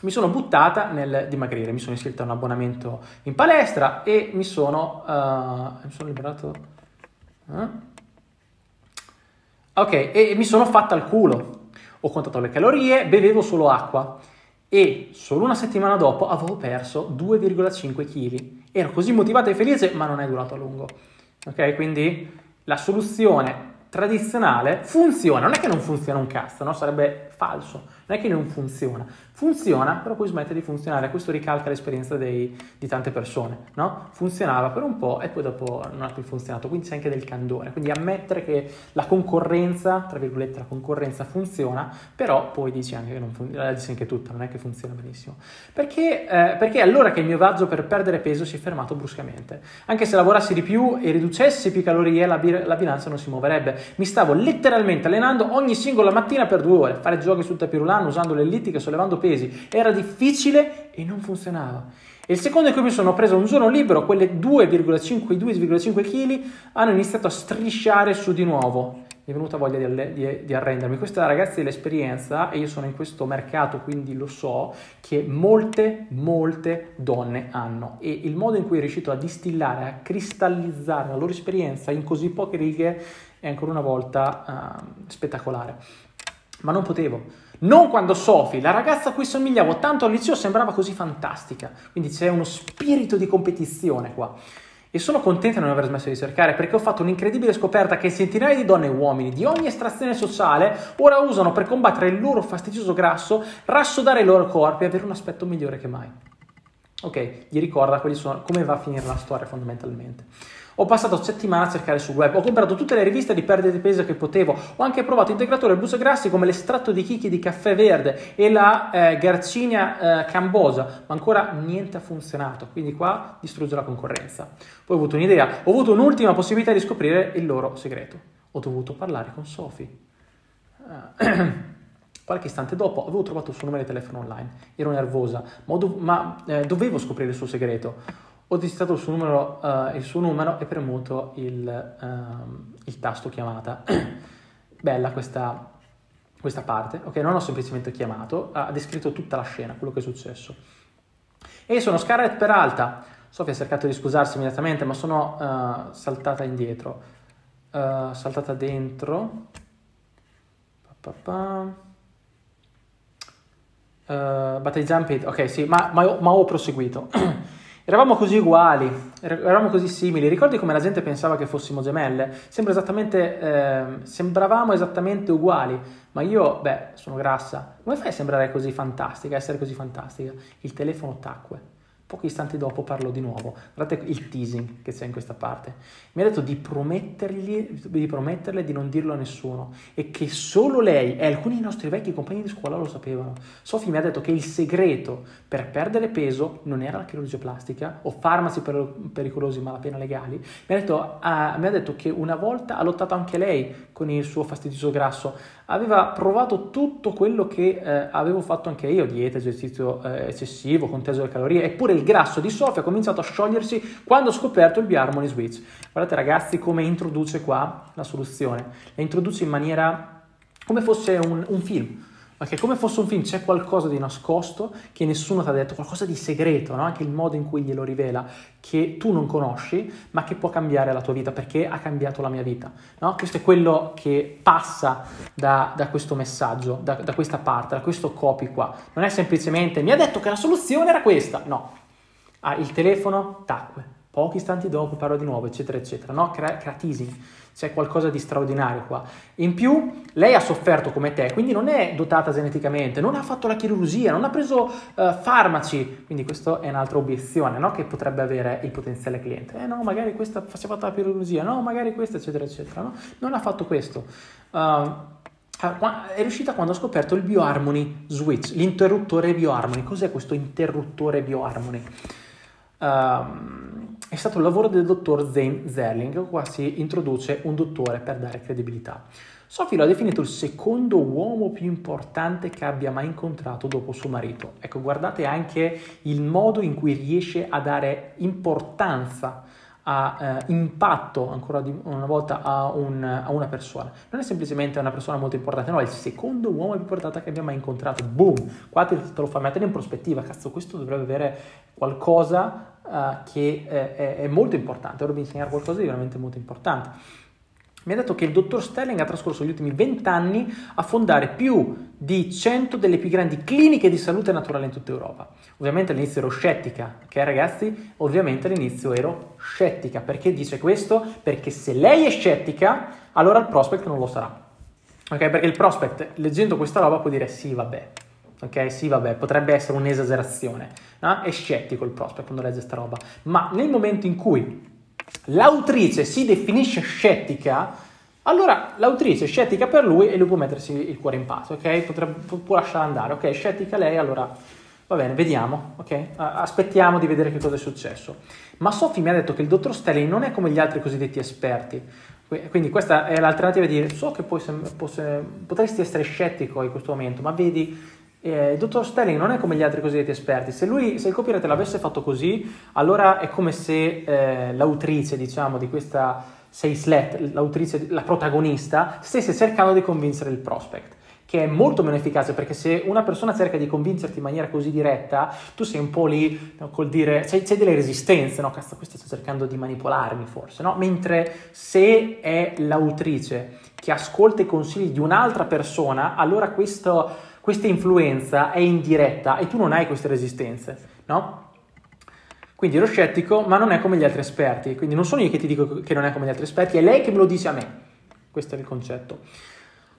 mi sono buttata nel dimagrire, mi sono iscritta a un abbonamento in palestra e mi sono, uh, mi sono liberato... Eh? Ok, e mi sono fatta al culo. Ho contato le calorie, bevevo solo acqua e solo una settimana dopo avevo perso 2,5 kg. Ero così motivata e felice, ma non è durato a lungo. Ok, quindi la soluzione tradizionale funziona, non è che non funziona un cazzo, no? sarebbe falso, non è che non funziona, funziona però poi smette di funzionare, questo ricalca l'esperienza dei, di tante persone, no? Funzionava per un po' e poi dopo non ha più funzionato, quindi c'è anche del candore, quindi ammettere che la concorrenza, tra virgolette la concorrenza funziona, però poi dici anche che non funziona, la dici anche tutta, non è che funziona benissimo, perché, eh, perché allora che il mio vaggio per perdere peso si è fermato bruscamente, anche se lavorassi di più e riducessi più calorie la, bir- la bilancia non si muoverebbe, mi stavo letteralmente allenando ogni singola mattina per due ore, fare giochi sul tapirulano usando le ellittiche, sollevando pesi. Era difficile e non funzionava. E il secondo in cui mi sono preso un giorno libero, quelle 2,5-2,5 kg hanno iniziato a strisciare su di nuovo. Mi è venuta voglia di, di, di arrendermi. Questa ragazzi è l'esperienza e io sono in questo mercato, quindi lo so, che molte, molte donne hanno. E il modo in cui è riuscito a distillare, a cristallizzare la loro esperienza in così poche righe è ancora una volta uh, spettacolare ma non potevo. Non quando Sophie, la ragazza a cui somigliavo tanto all'inizio, sembrava così fantastica. Quindi c'è uno spirito di competizione qua. E sono contento di non aver smesso di cercare perché ho fatto un'incredibile scoperta che centinaia di donne e uomini di ogni estrazione sociale ora usano per combattere il loro fastidioso grasso, rassodare i loro corpi e avere un aspetto migliore che mai. Ok, gli ricorda sono, come va a finire la storia fondamentalmente. Ho passato settimane a cercare sul web, ho comprato tutte le riviste di perdita di peso che potevo, ho anche provato integratori e buso grassi come l'estratto di chicchi di caffè verde e la eh, garcinia eh, cambosa, ma ancora niente ha funzionato, quindi qua distrugge la concorrenza. Poi ho avuto un'idea, ho avuto un'ultima possibilità di scoprire il loro segreto. Ho dovuto parlare con Sofi. Ah, qualche istante dopo avevo trovato il suo numero di telefono online, ero nervosa, ma, dov- ma eh, dovevo scoprire il suo segreto ho digitato il, uh, il suo numero, e premuto il, uh, il tasto chiamata. Bella questa, questa parte, ok? Non ho semplicemente chiamato, ha descritto tutta la scena, quello che è successo. E sono Scarlett Peralta. Sofia ha cercato di scusarsi immediatamente, ma sono uh, saltata indietro. Uh, saltata dentro. Pa, pa, pa. Uh, jump it. Ok, sì, ma, ma, ma ho proseguito. Eravamo così uguali, er-, eravamo così simili. Ricordi come la gente pensava che fossimo gemelle? Sembra esattamente, eh, sembravamo esattamente uguali, ma io, beh, sono grassa. Come fai a sembrare così fantastica, a essere così fantastica? Il telefono tacque. Pochi istanti dopo parlo di nuovo. Guardate il teasing che c'è in questa parte. Mi ha detto di, di prometterle di non dirlo a nessuno e che solo lei e alcuni dei nostri vecchi compagni di scuola lo sapevano. Sophie mi ha detto che il segreto per perdere peso non era la chirurgia plastica o farmaci pericolosi malapena legali. Mi ha, detto, uh, mi ha detto che una volta ha lottato anche lei con il suo fastidioso grasso aveva provato tutto quello che eh, avevo fatto anche io, dieta, esercizio eh, eccessivo, conteso delle calorie, eppure il grasso di Sofia ha cominciato a sciogliersi quando ho scoperto il B-Harmony Switch. Guardate ragazzi come introduce qua la soluzione, la introduce in maniera come fosse un, un film ma che come fosse un film c'è qualcosa di nascosto che nessuno ti ha detto, qualcosa di segreto, no? anche il modo in cui glielo rivela, che tu non conosci, ma che può cambiare la tua vita, perché ha cambiato la mia vita. No? Questo è quello che passa da, da questo messaggio, da, da questa parte, da questo copy qua. Non è semplicemente mi ha detto che la soluzione era questa, no. Ah, il telefono tacque, pochi istanti dopo parlo di nuovo, eccetera, eccetera, no? Cra- cratisimi c'è qualcosa di straordinario qua. In più, lei ha sofferto come te, quindi non è dotata geneticamente, non ha fatto la chirurgia, non ha preso eh, farmaci, quindi questa è un'altra obiezione no? che potrebbe avere il potenziale cliente. Eh no, magari questa si fatta la chirurgia, no, magari questa, eccetera, eccetera. No? Non ha fatto questo. Uh, è riuscita quando ha scoperto il BioHarmony Switch, l'interruttore BioHarmony. Cos'è questo interruttore BioHarmony? Uh, è stato il lavoro del dottor Zane Zerling, qua si introduce un dottore per dare credibilità. Sophie lo ha definito il secondo uomo più importante che abbia mai incontrato dopo suo marito. Ecco, guardate anche il modo in cui riesce a dare importanza ha eh, impatto ancora di, una volta a, un, a, una persona. Non è semplicemente una persona molto importante, no, è il secondo uomo più importante che abbia mai incontrato. Boom! Qua te, te lo fa mettere in prospettiva, cazzo, questo dovrebbe avere qualcosa uh, che eh, è, è molto importante, dovrebbe insegnare qualcosa di veramente molto importante mi ha detto che il dottor Sterling ha trascorso gli ultimi 20 anni a fondare più di 100 delle più grandi cliniche di salute naturale in tutta Europa. Ovviamente all'inizio ero scettica, ok ragazzi? Ovviamente all'inizio ero scettica. Perché dice questo? Perché se lei è scettica, allora il prospect non lo sarà. Ok? Perché il prospect, leggendo questa roba, può dire sì, vabbè. Ok, sì, vabbè, potrebbe essere un'esagerazione. No? È scettico il prospect quando legge questa roba. Ma nel momento in cui l'autrice si definisce scettica, allora l'autrice è scettica per lui e lui può mettersi il cuore in pace, ok? Potrebbe, può lasciare andare, ok? Scettica lei, allora va bene, vediamo, ok? Aspettiamo di vedere che cosa è successo. Ma Sophie mi ha detto che il dottor Stelling non è come gli altri cosiddetti esperti, quindi questa è l'alternativa di dire so che poi, potresti essere scettico in questo momento, ma vedi eh, il dottor Sterling non è come gli altri cosiddetti esperti. Se, lui, se il copyright l'avesse fatto così, allora è come se eh, l'autrice, diciamo, di questa Seislet, l'autrice, la protagonista, stesse cercando di convincere il prospect che è molto meno efficace perché se una persona cerca di convincerti in maniera così diretta, tu sei un po' lì no, col dire c'è, c'è, delle resistenze, no? Cazzo, questa sta cercando di manipolarmi forse, no? Mentre se è l'autrice che ascolta i consigli di un'altra persona, allora questo questa influenza è indiretta e tu non hai queste resistenze, no? Quindi ero scettico, ma non è come gli altri esperti. Quindi non sono io che ti dico che non è come gli altri esperti, è lei che me lo dice a me. Questo è il concetto.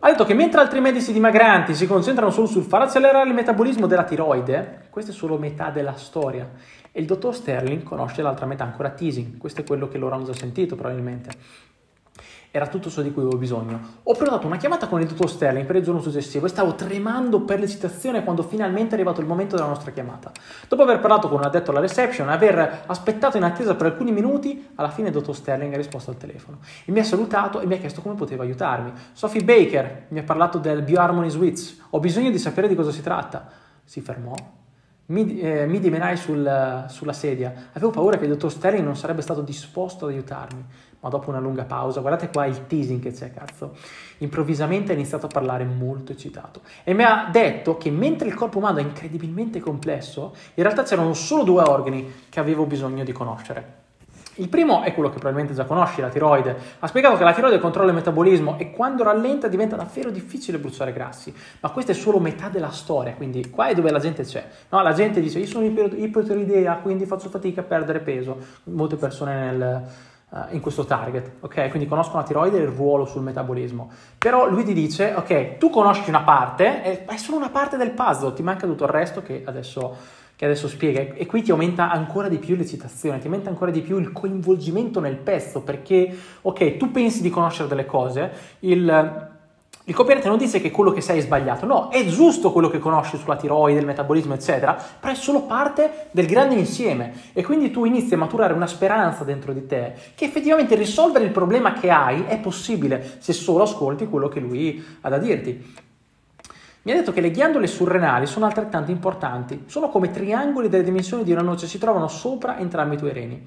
Ha detto che mentre altri medici dimagranti si concentrano solo sul far accelerare il metabolismo della tiroide, questa è solo metà della storia. E il dottor Sterling conosce l'altra metà ancora teasing. Questo è quello che loro hanno già sentito probabilmente era tutto ciò di cui avevo bisogno. Ho prenotato una chiamata con il dottor Sterling per il giorno successivo e stavo tremando per l'eccitazione quando finalmente è arrivato il momento della nostra chiamata. Dopo aver parlato con un addetto alla reception, aver aspettato in attesa per alcuni minuti, alla fine il dottor Sterling ha risposto al telefono. E mi ha salutato e mi ha chiesto come poteva aiutarmi. Sophie Baker mi ha parlato del BioHarmony Suites. Ho bisogno di sapere di cosa si tratta. Si fermò, mi, eh, mi, dimenai sul, sulla sedia. Avevo paura che il dottor Sterling non sarebbe stato disposto ad aiutarmi ma dopo una lunga pausa, guardate qua il teasing che c'è, cazzo, improvvisamente ha iniziato a parlare molto eccitato e mi ha detto che mentre il corpo umano è incredibilmente complesso, in realtà c'erano solo due organi che avevo bisogno di conoscere. Il primo è quello che probabilmente già conosci, la tiroide. Ha spiegato che la tiroide controlla il metabolismo e quando rallenta diventa davvero difficile bruciare grassi. Ma questa è solo metà della storia, quindi qua è dove la gente c'è. No, la gente dice io sono iper- quindi faccio fatica a perdere peso. Molte persone nel eh, in questo target, ok? Quindi conoscono la tiroide e il ruolo sul metabolismo. Però lui ti dice, ok, tu conosci una parte, è solo una parte del puzzle, ti manca tutto il resto che adesso, che adesso spiega. E qui ti aumenta ancora di più l'eccitazione, ti aumenta ancora di più il coinvolgimento nel pezzo, perché, ok, tu pensi di conoscere delle cose, il il copywriter non dice che quello che sai è sbagliato, no, è giusto quello che conosci sulla tiroide, il metabolismo, eccetera, però è solo parte del grande insieme e quindi tu inizi a maturare una speranza dentro di te che effettivamente risolvere il problema che hai è possibile se solo ascolti quello che lui ha da dirti. Mi ha detto che le ghiandole surrenali sono altrettanto importanti, sono come triangoli delle dimensioni di una noce, si trovano sopra entrambi i tuoi reni.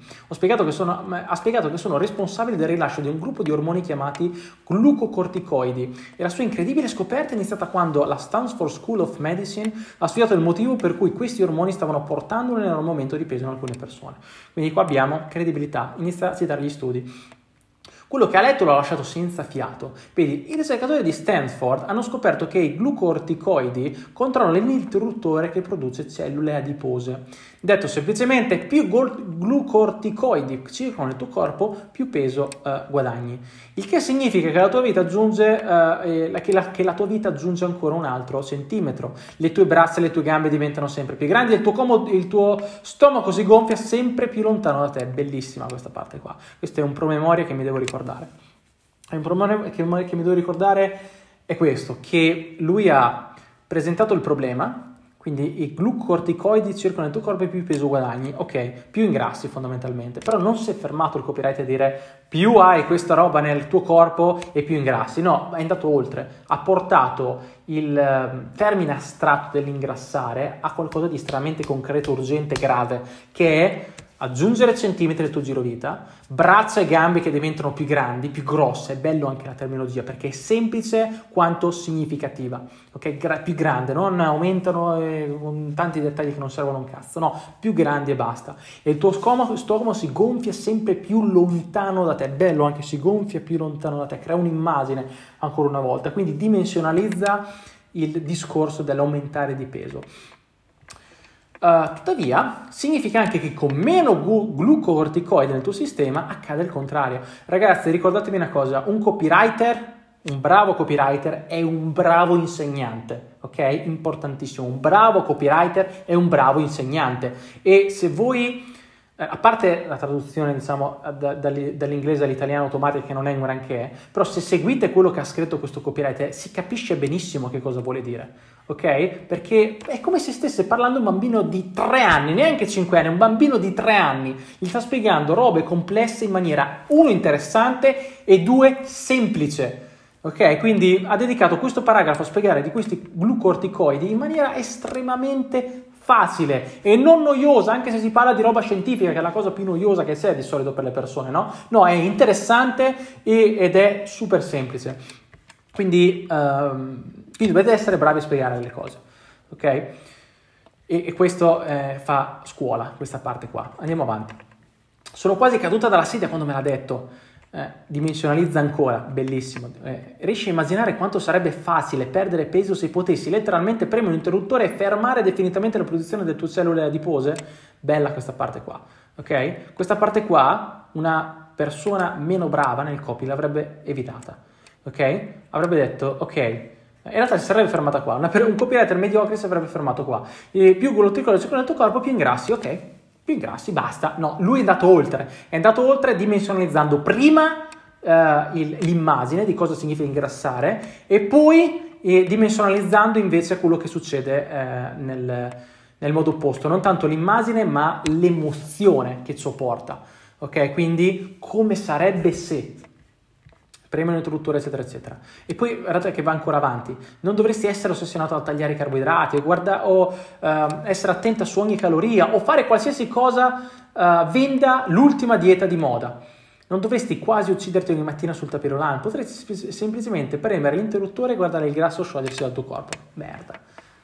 Sono, ha spiegato che sono responsabili del rilascio di un gruppo di ormoni chiamati glucocorticoidi e la sua incredibile scoperta è iniziata quando la Stanford School of Medicine ha studiato il motivo per cui questi ormoni stavano portando un enorme aumento di peso in alcune persone. Quindi qua abbiamo credibilità, inizia a citare gli studi. Quello che ha letto lo lasciato senza fiato. Vedi, i ricercatori di Stanford hanno scoperto che i glucorticoidi controllano l'interruttore che produce cellule adipose. Detto semplicemente, più glucorticoidi circolano nel tuo corpo, più peso eh, guadagni. Il che significa che la tua vita aggiunge, eh, eh che la, che la tua vita aggiunge ancora un altro centimetro. Le tue braccia e le tue gambe diventano sempre più grandi, il tuo, comodo, il tuo stomaco si gonfia sempre più lontano da te. Bellissima questa parte qua. Questo è un promemoria che mi devo ricordare. È un promemoria che mi devo ricordare è questo, che lui ha presentato il problema quindi i glucorticoidi circolano nel tuo corpo e più peso guadagni, ok, più ingrassi fondamentalmente, però non si è fermato il copyright a dire più hai questa roba nel tuo corpo e più ingrassi, no, è andato oltre, ha portato il ehm, termine astratto dell'ingrassare a qualcosa di estremamente concreto, urgente, grave, che è aggiungere centimetri al tuo giro vita, braccia e gambe che diventano più grandi, più grosse, è bello anche la terminologia perché è semplice quanto significativa, ok? Gra- più grande, non aumentano eh, con tanti dettagli che non servono un cazzo, no, più grandi e basta. E il tuo stomaco, stomaco si gonfia sempre più lontano da te, è bello anche si gonfia più lontano da te, crea un'immagine ancora una volta, quindi dimensionalizza il discorso dell'aumentare di peso. Uh, tuttavia, significa anche che con meno glu- glucocorticoide nel tuo sistema accade il contrario. Ragazzi, ricordatevi una cosa, un copywriter, un bravo copywriter è un bravo insegnante, ok? Importantissimo, un bravo copywriter è un bravo insegnante. E se voi eh, a parte la traduzione diciamo, dall'inglese all'italiano automatica che non è un granché, però se seguite quello che ha scritto questo copywriter si capisce benissimo che cosa vuole dire, ok? Perché è come se stesse parlando un bambino di tre anni, neanche cinque anni, un bambino di tre anni, gli sta spiegando robe complesse in maniera, uno, interessante e due, semplice. Ok, quindi ha dedicato questo paragrafo a spiegare di questi glucorticoidi in maniera estremamente facile e non noiosa, anche se si parla di roba scientifica, che è la cosa più noiosa che c'è di solito per le persone, no? No, è interessante e, ed è super semplice. Quindi, ehm, quindi, dovete essere bravi a spiegare le cose, ok? E, e questo eh, fa scuola, questa parte qua. Andiamo avanti. Sono quasi caduta dalla sedia quando me l'ha detto eh, dimensionalizza ancora, bellissimo. Eh, riesci a immaginare quanto sarebbe facile perdere peso se potessi letteralmente premere un interruttore e fermare definitivamente la produzione delle tue cellule adipose? Bella questa parte qua, ok? Questa parte qua una persona meno brava nel copy l'avrebbe evitata, ok? Avrebbe detto, ok, in realtà si sarebbe fermata qua, un copywriter mediocre si sarebbe fermato qua. E più glutticolo circola nel tuo corpo, più ingrassi, ok? più ingrassi, basta. No, lui è andato oltre, è andato oltre dimensionalizzando prima eh, il, l'immagine di cosa significa ingrassare e poi eh, dimensionalizzando invece quello che succede eh, nel, nel, modo opposto, non tanto l'immagine ma l'emozione che ciò porta. Ok, quindi come sarebbe se premio interruttore, eccetera, eccetera. E poi guardate che va ancora avanti, non dovresti essere ossessionato a tagliare i carboidrati o, guarda, o uh, essere attenta su ogni caloria o fare qualsiasi cosa uh, venda l'ultima dieta di moda. Non dovresti quasi ucciderti ogni mattina sul tapiro tapirolan, potresti sp- semplicemente premere l'interruttore e guardare il grasso sciogliersi dal tuo corpo. Merda.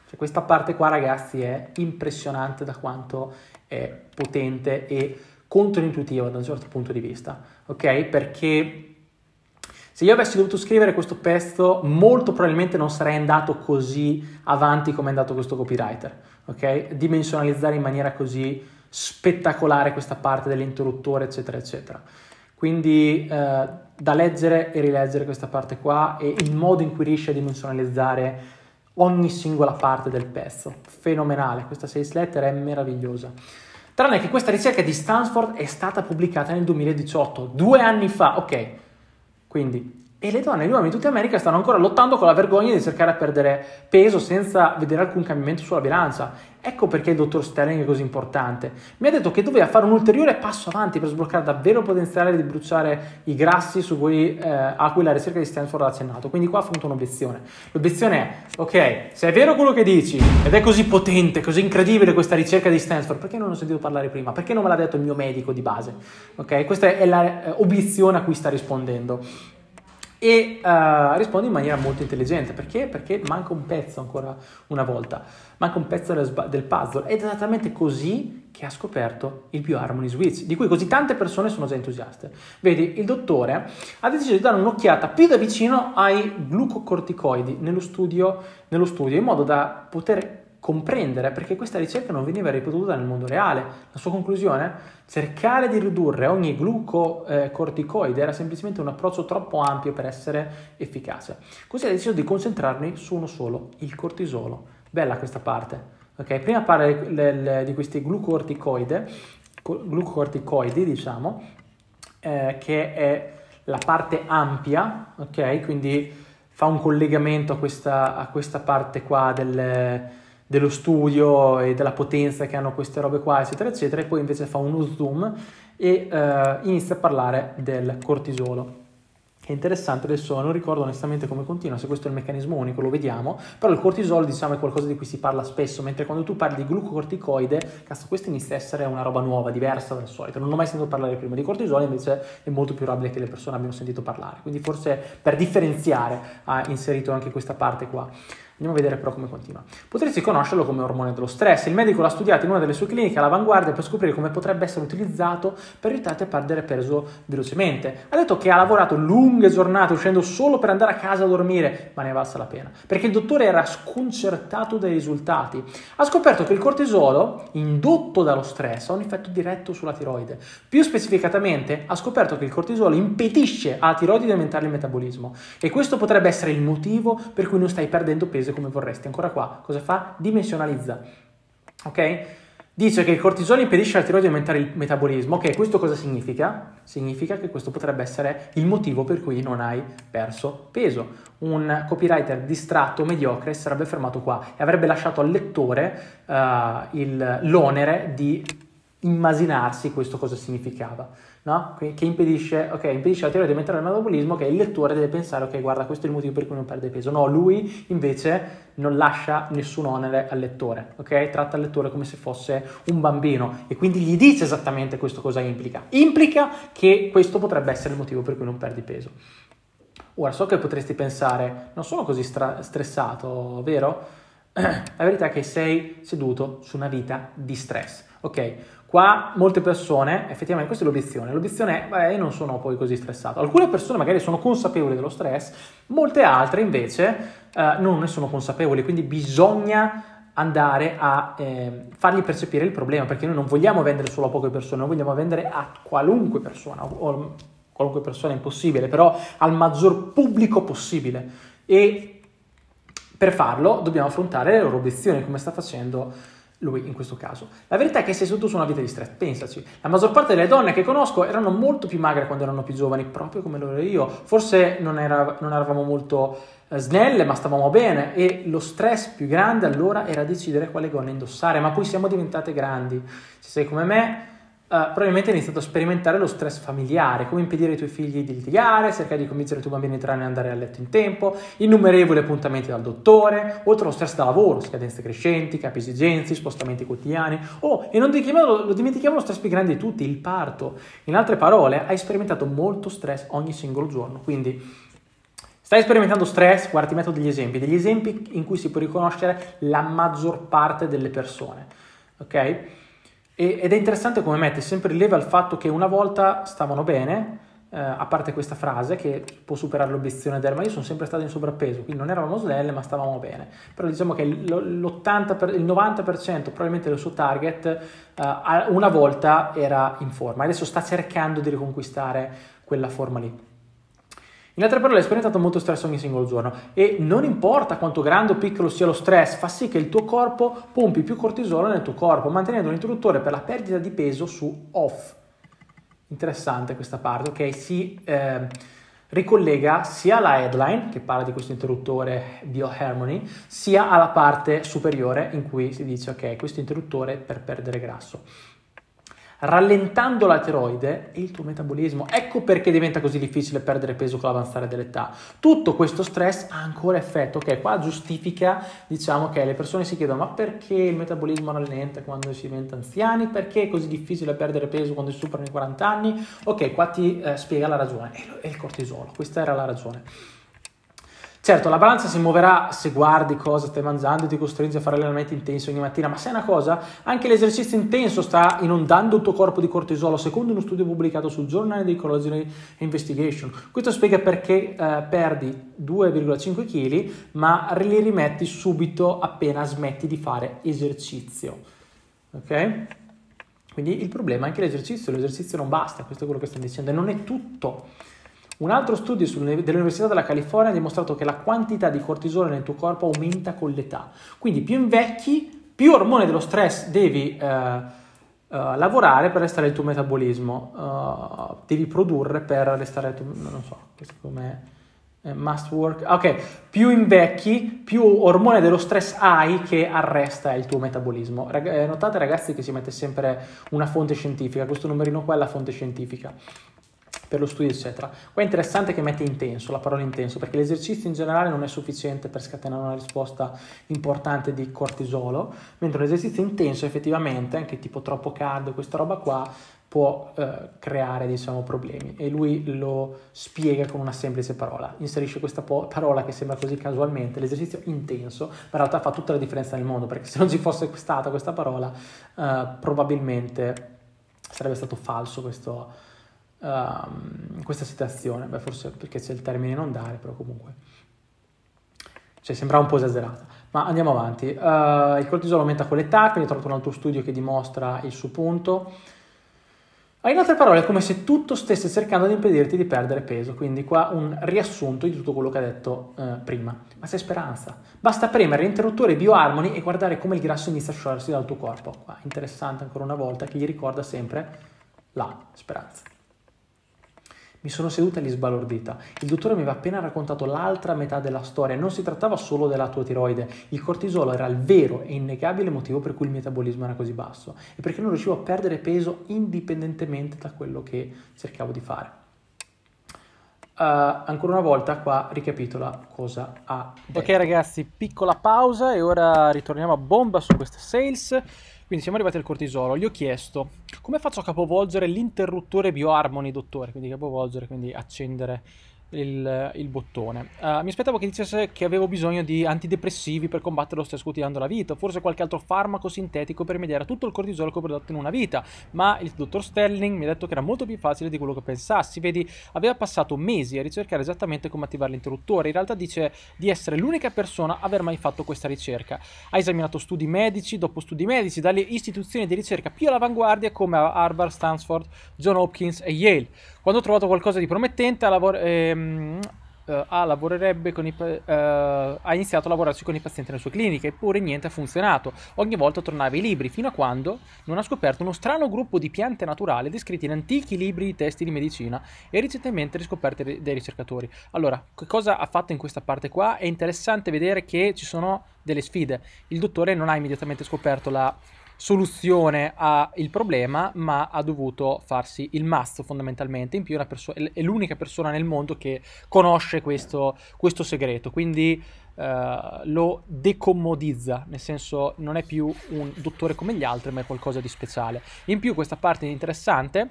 Cioè, questa parte qua, ragazzi, è impressionante da quanto è potente e controintuitiva da un certo punto di vista, ok? Perché se io avessi dovuto scrivere questo pezzo, molto probabilmente non sarei andato così avanti come è andato questo copywriter, ok? Dimensionalizzare in maniera così spettacolare questa parte dell'interruttore, eccetera, eccetera. Quindi eh, da leggere e rileggere questa parte qua e il modo in cui riesce a dimensionalizzare ogni singola parte del pezzo. Fenomenale, questa sales letter è meravigliosa. Tranne che questa ricerca di Stanford è stata pubblicata nel 2018, due anni fa, ok? Quindi e le donne e gli uomini di tutta America stanno ancora lottando con la vergogna di cercare a perdere peso senza vedere alcun cambiamento sulla bilancia. Ecco perché il dottor Sterling è così importante. Mi ha detto che doveva fare un ulteriore passo avanti per sbloccare davvero il potenziale di bruciare i grassi su cui, eh, a cui la ricerca di Stanford ha accennato. Quindi qua affronto un'obiezione. L'obiezione è, ok, se è vero quello che dici ed è così potente, così incredibile questa ricerca di Stanford, perché non ne ho sentito parlare prima? Perché non me l'ha detto il mio medico di base? Ok, questa è l'obiezione eh, a cui sta rispondendo e uh, eh, risponde in maniera molto intelligente perché? perché manca un pezzo ancora una volta manca un pezzo del puzzle ed è esattamente così che ha scoperto il Bio Harmony Switch di cui così tante persone sono già entusiaste vedi il dottore ha deciso di dare un'occhiata più da vicino ai glucocorticoidi nello studio, nello studio in modo da poter comprendere perché questa ricerca non veniva ripetuta nel mondo reale. La sua conclusione? Cercare di ridurre ogni glucocorticoide era semplicemente un approccio troppo ampio per essere efficace. Così ha deciso di concentrarmi su uno solo, il cortisolo. Bella questa parte. Ok, prima parla di questi glucocorticoide, glucocorticoidi diciamo, eh, che è la parte ampia, ok? Quindi fa un collegamento a questa, a questa parte qua del dello studio e della potenza che hanno queste robe qua, eccetera, eccetera, e poi invece fa uno zoom e eh, inizia a parlare del cortisolo. È interessante, adesso non ricordo onestamente come continua, se questo è il meccanismo unico, lo vediamo, però il cortisolo diciamo è qualcosa di cui si parla spesso, mentre quando tu parli di glucocorticoide, cazzo, questa inizia a essere una roba nuova, diversa dal solito, non ho mai sentito parlare prima di cortisolo, invece è molto più probabile che le persone abbiano sentito parlare, quindi forse per differenziare ha inserito anche questa parte qua. Andiamo a vedere però come continua. Potresti conoscerlo come ormone dello stress. Il medico l'ha studiato in una delle sue cliniche all'avanguardia per scoprire come potrebbe essere utilizzato per aiutarti a perdere peso velocemente. Ha detto che ha lavorato lunghe giornate uscendo solo per andare a casa a dormire, ma ne è valsa la pena, perché il dottore era sconcertato dai risultati. Ha scoperto che il cortisolo, indotto dallo stress, ha un effetto diretto sulla tiroide. Più specificatamente, ha scoperto che il cortisolo impedisce alla tiroide di aumentare il metabolismo e questo potrebbe essere il motivo per cui non stai perdendo peso prese come vorresti. Ancora qua, cosa fa? Dimensionalizza. Ok? Dice che il cortisolo impedisce al tiroide di aumentare il metabolismo. Ok, questo cosa significa? Significa che questo potrebbe essere il motivo per cui non hai perso peso. Un copywriter distratto, mediocre, sarebbe fermato qua e avrebbe lasciato al lettore uh, il, l'onere di immaginarsi questo cosa significava no? che impedisce, okay, impedisce alla teoria di aumentare il metabolismo che il lettore deve pensare, ok, guarda, questo è il motivo per cui non perde peso. No, lui invece non lascia nessun onere al lettore, ok? Tratta il lettore come se fosse un bambino e quindi gli dice esattamente questo cosa implica. Implica che questo potrebbe essere il motivo per cui non perdi peso. Ora so che potresti pensare, non sono così stra- stressato, vero? La verità è che sei seduto su una vita di stress, ok? Qua molte persone, effettivamente questa è l'obiezione, l'obiezione è, beh, io non sono poi così stressato. Alcune persone magari sono consapevoli dello stress, molte altre invece eh, non ne sono consapevoli, quindi bisogna andare a eh, fargli percepire il problema, perché noi non vogliamo vendere solo a poche persone, noi vogliamo vendere a qualunque persona, o qualunque persona è impossibile, però al maggior pubblico possibile. E per farlo dobbiamo affrontare le loro obiezioni, come sta facendo lui in questo caso. La verità è che sei è seduto su una vita di stress, pensaci. La maggior parte delle donne che conosco erano molto più magre quando erano più giovani, proprio come lo ero io. Forse non, era, non eravamo molto eh, snelle, ma stavamo bene e lo stress più grande allora era decidere quale gonna indossare, ma poi siamo diventate grandi. Se sei come me, eh, probabilmente hai iniziato a sperimentare lo stress familiare, come impedire ai tuoi figli di litigare, cercare di convincere i tuoi bambini a entrare e andare a letto in tempo, innumerevoli appuntamenti dal dottore, oltre allo stress da lavoro, scadenze crescenti, capi esigenze, spostamenti quotidiani. Oh, e non dimentichiamo, lo dimentichiamo lo stress più grande di tutti, il parto. In altre parole, hai sperimentato molto stress ogni singolo giorno, quindi... Stai sperimentando stress? Guarda, ti metto degli esempi, degli esempi in cui si può riconoscere la maggior parte delle persone, ok? ed è interessante come mette sempre in leva il fatto che una volta stavano bene, eh, a parte questa frase che può superare l'obiezione del ma io sono sempre stato in sovrappeso, quindi non eravamo snelle ma stavamo bene, però diciamo che l'80 per, il 90% probabilmente del suo target eh, una volta era in forma, adesso sta cercando di riconquistare quella forma lì. In altre parole, hai sperimentato molto stress ogni singolo giorno e non importa quanto grande o piccolo sia lo stress, fa sì che il tuo corpo pompi più cortisolo nel tuo corpo, mantenendo un interruttore per la perdita di peso su off. Interessante questa parte, ok? Si eh, ricollega sia alla headline, che parla di questo interruttore BioHarmony, sia alla parte superiore in cui si dice, ok, questo interruttore per perdere grasso rallentando la tiroide e il tuo metabolismo. Ecco perché diventa così difficile perdere peso con l'avanzare dell'età. Tutto questo stress ha ancora effetto, ok? Qua giustifica, diciamo che le persone si chiedono ma perché il metabolismo rallenta quando si diventa anziani? Perché è così difficile perdere peso quando si superano i 40 anni? Ok, qua ti eh, spiega la ragione. È il cortisolo, questa era la ragione. Certo, la balanza si muoverà se guardi cosa stai mangiando e ti costringe a fare allenamenti intensi ogni mattina, ma sai una cosa? Anche l'esercizio intenso sta inondando il tuo corpo di cortisolo, secondo uno studio pubblicato sul giornale di Ecology Investigation. Questo spiega perché eh, perdi 2,5 kg, ma li rimetti subito appena smetti di fare esercizio. Ok? Quindi il problema è anche l'esercizio, l'esercizio non basta, questo è quello che stanno dicendo, e non è tutto. Un altro studio dell'Università della California ha dimostrato che la quantità di cortisone nel tuo corpo aumenta con l'età. Quindi più invecchi, più ormone dello stress devi eh, eh, lavorare per restare il tuo metabolismo, eh, devi produrre per restare il tuo... non so, come must work. Ah, ok, più invecchi, più ormone dello stress hai che arresta il tuo metabolismo. Eh, notate ragazzi che si mette sempre una fonte scientifica, questo numerino qua è la fonte scientifica per lo studio, eccetera. Qua è interessante che mette intenso, la parola intenso, perché l'esercizio in generale non è sufficiente per scatenare una risposta importante di cortisolo, mentre un esercizio intenso effettivamente, anche tipo troppo caldo, questa roba qua, può eh, creare, diciamo, problemi. E lui lo spiega con una semplice parola. Inserisce questa po- parola che sembra così casualmente, l'esercizio intenso, ma in realtà fa tutta la differenza nel mondo, perché se non ci fosse stata questa parola, eh, probabilmente sarebbe stato falso questo Ehm, questa situazione. Beh, forse perché c'è il termine non dare, però comunque. Cioè, sembrava un po' esagerata. Ma andiamo avanti. Uh, il cortisolo aumenta con l'età, quindi ho trovato un altro studio che dimostra il suo punto. Eh, in altre parole, è come se tutto stesse cercando di impedirti di perdere peso, quindi qua un riassunto di tutto quello che ha detto eh, prima. Ma c'è speranza. Basta premere l'interruttore bioarmoni e guardare come il grasso inizia a sciogliersi dal tuo corpo. Qua, interessante ancora una volta che gli ricorda sempre la speranza. Mi sono seduta lì sbalordita. Il dottore mi aveva appena raccontato l'altra metà della storia. Non si trattava solo della tua tiroide. Il cortisolo era il vero e innegabile motivo per cui il metabolismo era così basso e perché non riuscivo a perdere peso indipendentemente da quello che cercavo di fare. Uh, ancora una volta qua ricapitola cosa ha detto. Ok ragazzi, piccola pausa e ora ritorniamo a bomba su queste sales. Quindi siamo arrivati al cortisolo, gli ho chiesto come faccio a capovolgere l'interruttore bioharmony, dottore, quindi capovolgere, quindi accendere il, il bottone. Uh, mi aspettavo che dicesse che avevo bisogno di antidepressivi per combattere lo stress quotidiano della vita, forse qualche altro farmaco sintetico per mediare tutto il cortisolo che ho prodotto in una vita, ma il dottor Sterling mi ha detto che era molto più facile di quello che pensassi, vedi, aveva passato mesi a ricercare esattamente come attivare l'interruttore, in realtà dice di essere l'unica persona a aver mai fatto questa ricerca. Ha esaminato studi medici, dopo studi medici, dalle istituzioni di ricerca più all'avanguardia come Harvard, Stanford, John Hopkins e Yale. Quando ho trovato qualcosa di promettente, a lavor- ehm, eh, a, con i, eh, ha iniziato a lavorarci con i pazienti nelle sue cliniche, eppure niente ha funzionato. Ogni volta tornava ai libri, fino a quando non ha scoperto uno strano gruppo di piante naturali descritti in antichi libri di testi di medicina e recentemente riscoperte dai ricercatori. Allora, che cosa ha fatto in questa parte qua? È interessante vedere che ci sono delle sfide. Il dottore non ha immediatamente scoperto la soluzione al problema, ma ha dovuto farsi il mazzo fondamentalmente. In più perso- è l'unica persona nel mondo che conosce questo, questo segreto, quindi eh, lo decommodizza, nel senso non è più un dottore come gli altri, ma è qualcosa di speciale. In più questa parte è interessante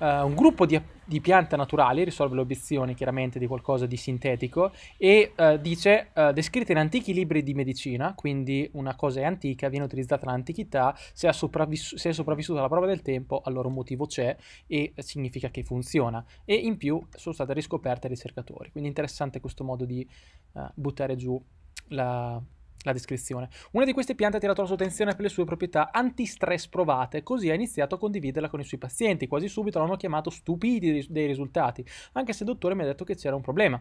eh, un gruppo di, di, piante naturali, risolve l'obiezione chiaramente di qualcosa di sintetico, e eh, dice, eh, descritta in antichi libri di medicina, quindi una cosa è antica, viene utilizzata nell'antichità, se, se è sopravvissuta alla prova del tempo, allora un motivo c'è e significa che funziona. E in più sono state riscoperte ai ricercatori, quindi interessante questo modo di eh, buttare giù la la descrizione. Una di queste piante ha tirato la sua attenzione per le sue proprietà antistress provate, così ha iniziato a condividerla con i suoi pazienti. Quasi subito l'hanno chiamato stupidi dei risultati, anche se il dottore mi ha detto che c'era un problema.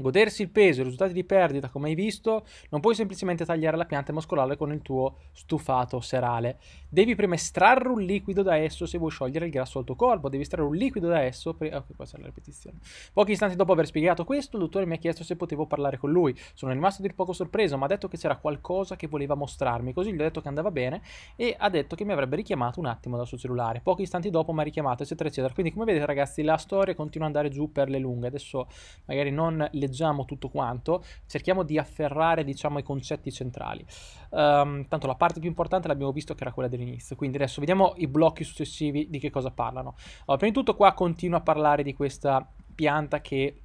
Godersi il peso e i risultati di perdita, come hai visto, non puoi semplicemente tagliare la pianta e muscolarla con il tuo stufato serale. Devi prima estrarre un liquido da esso se vuoi sciogliere il grasso al tuo corpo. Devi estrarre un liquido da esso. Per... Ah, ok, questa è la ripetizione. Pochi istanti dopo aver spiegato questo, il dottore mi ha chiesto se potevo parlare con lui. Sono rimasto di poco sorpreso, ma ha detto che c'era qualcosa che voleva mostrarmi. Così gli ho detto che andava bene e ha detto che mi avrebbe richiamato un attimo dal suo cellulare. Pochi istanti dopo mi ha richiamato, eccetera, eccetera. Quindi, come vedete, ragazzi, la storia continua ad andare giù per le lunghe. Adesso magari non leggiamo tutto quanto, cerchiamo di afferrare diciamo, i concetti centrali. Um, tanto la parte più importante l'abbiamo visto che era quella dell'inizio, quindi adesso vediamo i blocchi successivi di che cosa parlano. Allora, prima di tutto qua continua a parlare di questa pianta che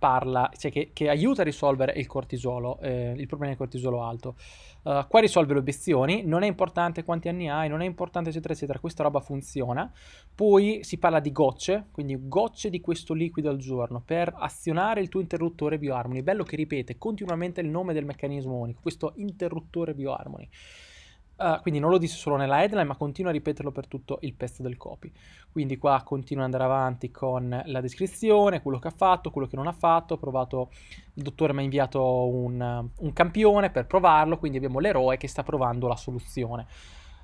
parla, cioè che, che, aiuta a risolvere il cortisolo, eh, il problema del cortisolo alto. Uh, qua risolve le obiezioni, non è importante quanti anni hai, non è importante eccetera eccetera, questa roba funziona. Poi si parla di gocce, quindi gocce di questo liquido al giorno per azionare il tuo interruttore bioharmony. Bello che ripete continuamente il nome del meccanismo unico, questo interruttore bioharmony. Uh, quindi non lo disse solo nella headline, ma continua a ripeterlo per tutto il pezzo del copy. Quindi qua continua ad andare avanti con la descrizione, quello che ha fatto, quello che non ha fatto, provato, il dottore mi ha inviato un, un campione per provarlo, quindi abbiamo l'eroe che sta provando la soluzione.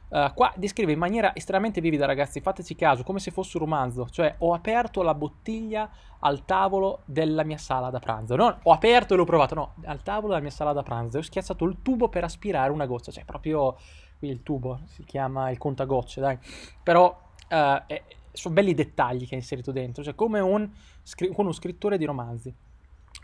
Uh, qua descrive in maniera estremamente vivida, ragazzi, fateci caso, come se fosse un romanzo, cioè ho aperto la bottiglia al tavolo della mia sala da pranzo. Non ho aperto e l'ho provato, no, al tavolo della mia sala da pranzo e ho schiacciato il tubo per aspirare una goccia, cioè proprio qui il tubo, si chiama il contagocce, dai. Però eh, sono belli i dettagli che ha inserito dentro, cioè come un, scri- uno scrittore di romanzi.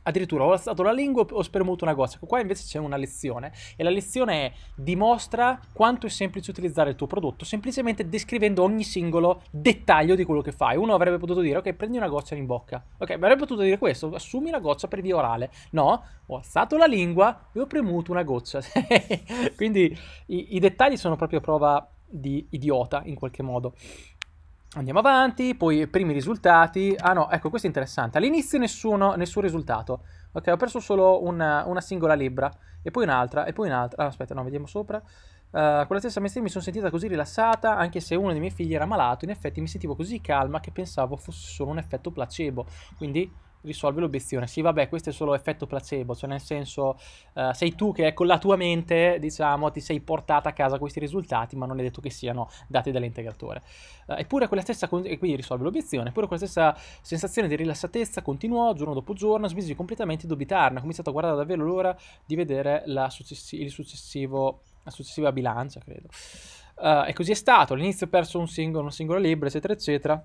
Addirittura ho alzato la lingua e ho spermuto una goccia. Qua invece c'è una lezione e la lezione è dimostra quanto è semplice utilizzare il tuo prodotto semplicemente descrivendo ogni singolo dettaglio di quello che fai. Uno avrebbe potuto dire ok prendi una goccia in bocca, ok ma avrebbe potuto dire questo, assumi la goccia per via orale. No, ho alzato la lingua e ho premuto una goccia. Quindi i, i dettagli sono proprio prova di idiota in qualche modo. Andiamo avanti, poi primi risultati. Ah no, ecco, questo è interessante. All'inizio nessuno, nessun risultato. Ok, ho perso solo una, una singola libra, e poi un'altra, e poi un'altra. Ah, aspetta, no, vediamo sopra. Uh, la stessa mattina mi sono sentita così rilassata, anche se uno dei miei figli era malato, in effetti mi sentivo così calma che pensavo fosse solo un effetto placebo. Quindi risolve l'obiezione. Sì, vabbè, questo è solo effetto placebo, cioè nel senso uh, sei tu che con ecco, la tua mente, diciamo, ti sei portata a casa questi risultati, ma non è detto che siano dati dall'integratore. Uh, eppure quella stessa, con- e quindi risolve l'obiezione, eppure quella stessa sensazione di rilassatezza continuò giorno dopo giorno, smisi completamente di dubitarne, ho cominciato a guardare davvero l'ora di vedere la, successi- la successiva bilancia, credo. Uh, e così è stato, all'inizio ho perso un singolo, un singolo libro, eccetera, eccetera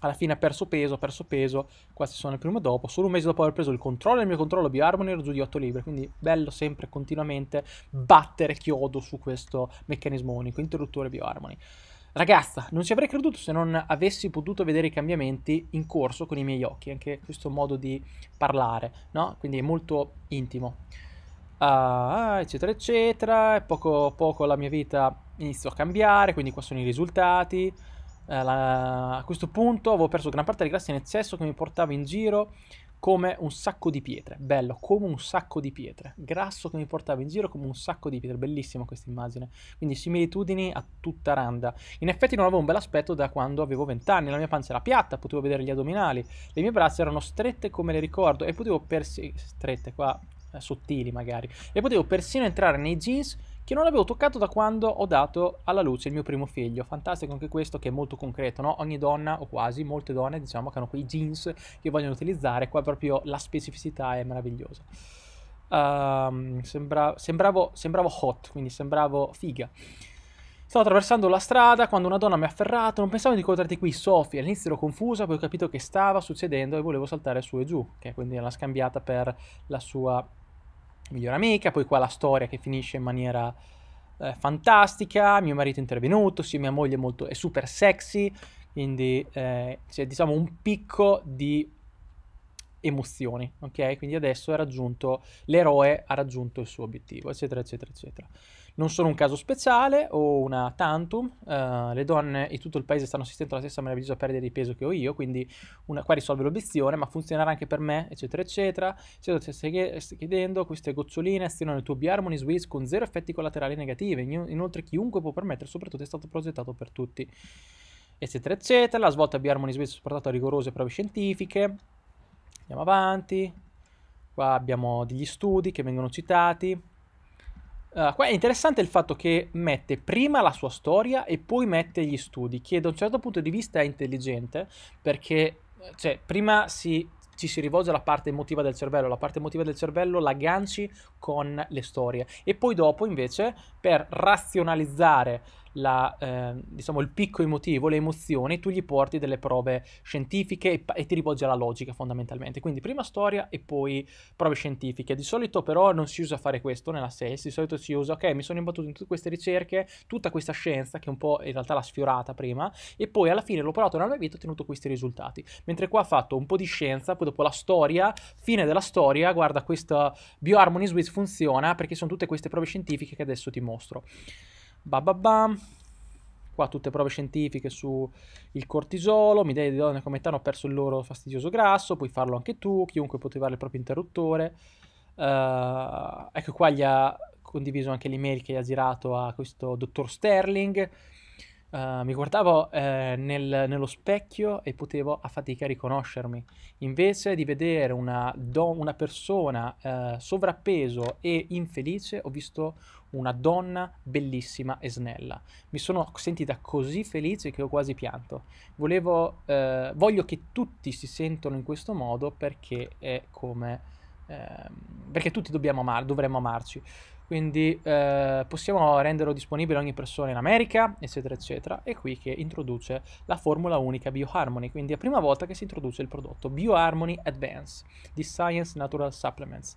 alla fine ha perso peso, ha perso peso, queste sono il primo dopo, solo un mese dopo aver preso il controllo, il mio controllo B-Harmony ero giù di 8 libbre, quindi bello sempre continuamente battere chiodo su questo meccanismo unico, interruttore B-Harmony. Ragazza, non ci avrei creduto se non avessi potuto vedere i cambiamenti in corso con i miei occhi, anche questo modo di parlare, no? Quindi è molto intimo. Uh, eccetera, eccetera, e poco poco la mia vita iniziò a cambiare, quindi qua sono i risultati. Eh, la, a questo punto avevo perso gran parte di grassi in eccesso che mi portava in giro come un sacco di pietre, bello, come un sacco di pietre, grasso che mi portava in giro come un sacco di pietre, bellissima questa immagine, quindi similitudini a tutta randa. In effetti non avevo un bel aspetto da quando avevo 20 anni, la mia pancia era piatta, potevo vedere gli addominali, le mie braccia erano strette come le ricordo e potevo persino, strette qua, eh, sottili magari, e potevo persino entrare nei jeans che non avevo toccato da quando ho dato alla luce il mio primo figlio. Fantastico anche questo che è molto concreto, no? Ogni donna, o quasi, molte donne, diciamo, che hanno quei jeans che vogliono utilizzare, qua proprio la specificità è meravigliosa. Um, sembra, sembravo, sembravo hot, quindi sembravo figa. Stavo attraversando la strada quando una donna mi ha afferrato. Non pensavo di incontrarti qui, Sofia. All'inizio ero confusa, poi ho capito che stava succedendo e volevo saltare su e giù. Che quindi l'ha scambiata per la sua migliore amica, poi qua la storia che finisce in maniera eh, fantastica, mio marito è intervenuto, sì, mia moglie è, molto, è super sexy, quindi eh, c'è diciamo un picco di emozioni, ok? Quindi adesso l'eroe ha raggiunto il suo obiettivo, eccetera, eccetera, eccetera. Non sono un caso speciale o una tantum, uh, le donne e tutto il paese stanno assistendo alla stessa meravigliosa perdita di peso che ho io, quindi una, qua risolve l'obiezione, ma funzionerà anche per me, eccetera, eccetera. Se lo stai chiedendo, queste goccioline stirano il tuo B-Harmony Swiss con zero effetti collaterali negativi, inoltre chiunque può permettere, soprattutto è stato progettato per tutti, eccetera, eccetera. La svolta B-Harmony Swiss è supportata a rigorose prove scientifiche. Andiamo avanti. Qua abbiamo degli studi che vengono citati. Uh, qua è interessante il fatto che mette prima la sua storia e poi mette gli studi, che da un certo punto di vista è intelligente, perché eh, cioè, prima si ci si rivolge alla parte emotiva del cervello, la parte emotiva del cervello la ganci con le storie e poi dopo invece per razionalizzare la, eh, diciamo, il picco emotivo, le emozioni, tu gli porti delle prove scientifiche e, e ti rivolge alla logica fondamentalmente. Quindi prima storia e poi prove scientifiche. Di solito però non si usa fare questo nella sales, di solito si usa, ok, mi sono imbattuto in tutte queste ricerche, tutta questa scienza, che un po' in realtà l'ha sfiorata prima, e poi alla fine l'ho provato nella mia vita e ho ottenuto questi risultati. Mentre qua ha fatto un po' di scienza, poi dopo la storia, fine della storia, guarda questa BioHarmony Swiss funziona perché sono tutte queste prove scientifiche che adesso ti mostro ba ba ba. Qua tutte prove scientifiche sul cortisolo, migliaia di donne come te hanno perso il loro fastidioso grasso, puoi farlo anche tu, chiunque può attivare il proprio interruttore. Uh, ecco qua gli ha condiviso anche l'email che gli ha girato a questo dottor Sterling. Uh, mi guardavo eh, nel, nello specchio e potevo a fatica riconoscermi. Invece di vedere una, don, una persona eh, sovrappeso e infelice, ho visto una donna bellissima e snella. Mi sono sentita così felice che ho quasi pianto. Volevo, eh, voglio che tutti si sentano in questo modo perché è come, eh, perché tutti dobbiamo amar, dovremmo amarci. Quindi eh, possiamo renderlo disponibile a ogni persona in America, eccetera, eccetera. E' qui che introduce la formula unica BioHarmony, quindi è la prima volta che si introduce il prodotto BioHarmony Advance di Science Natural Supplements.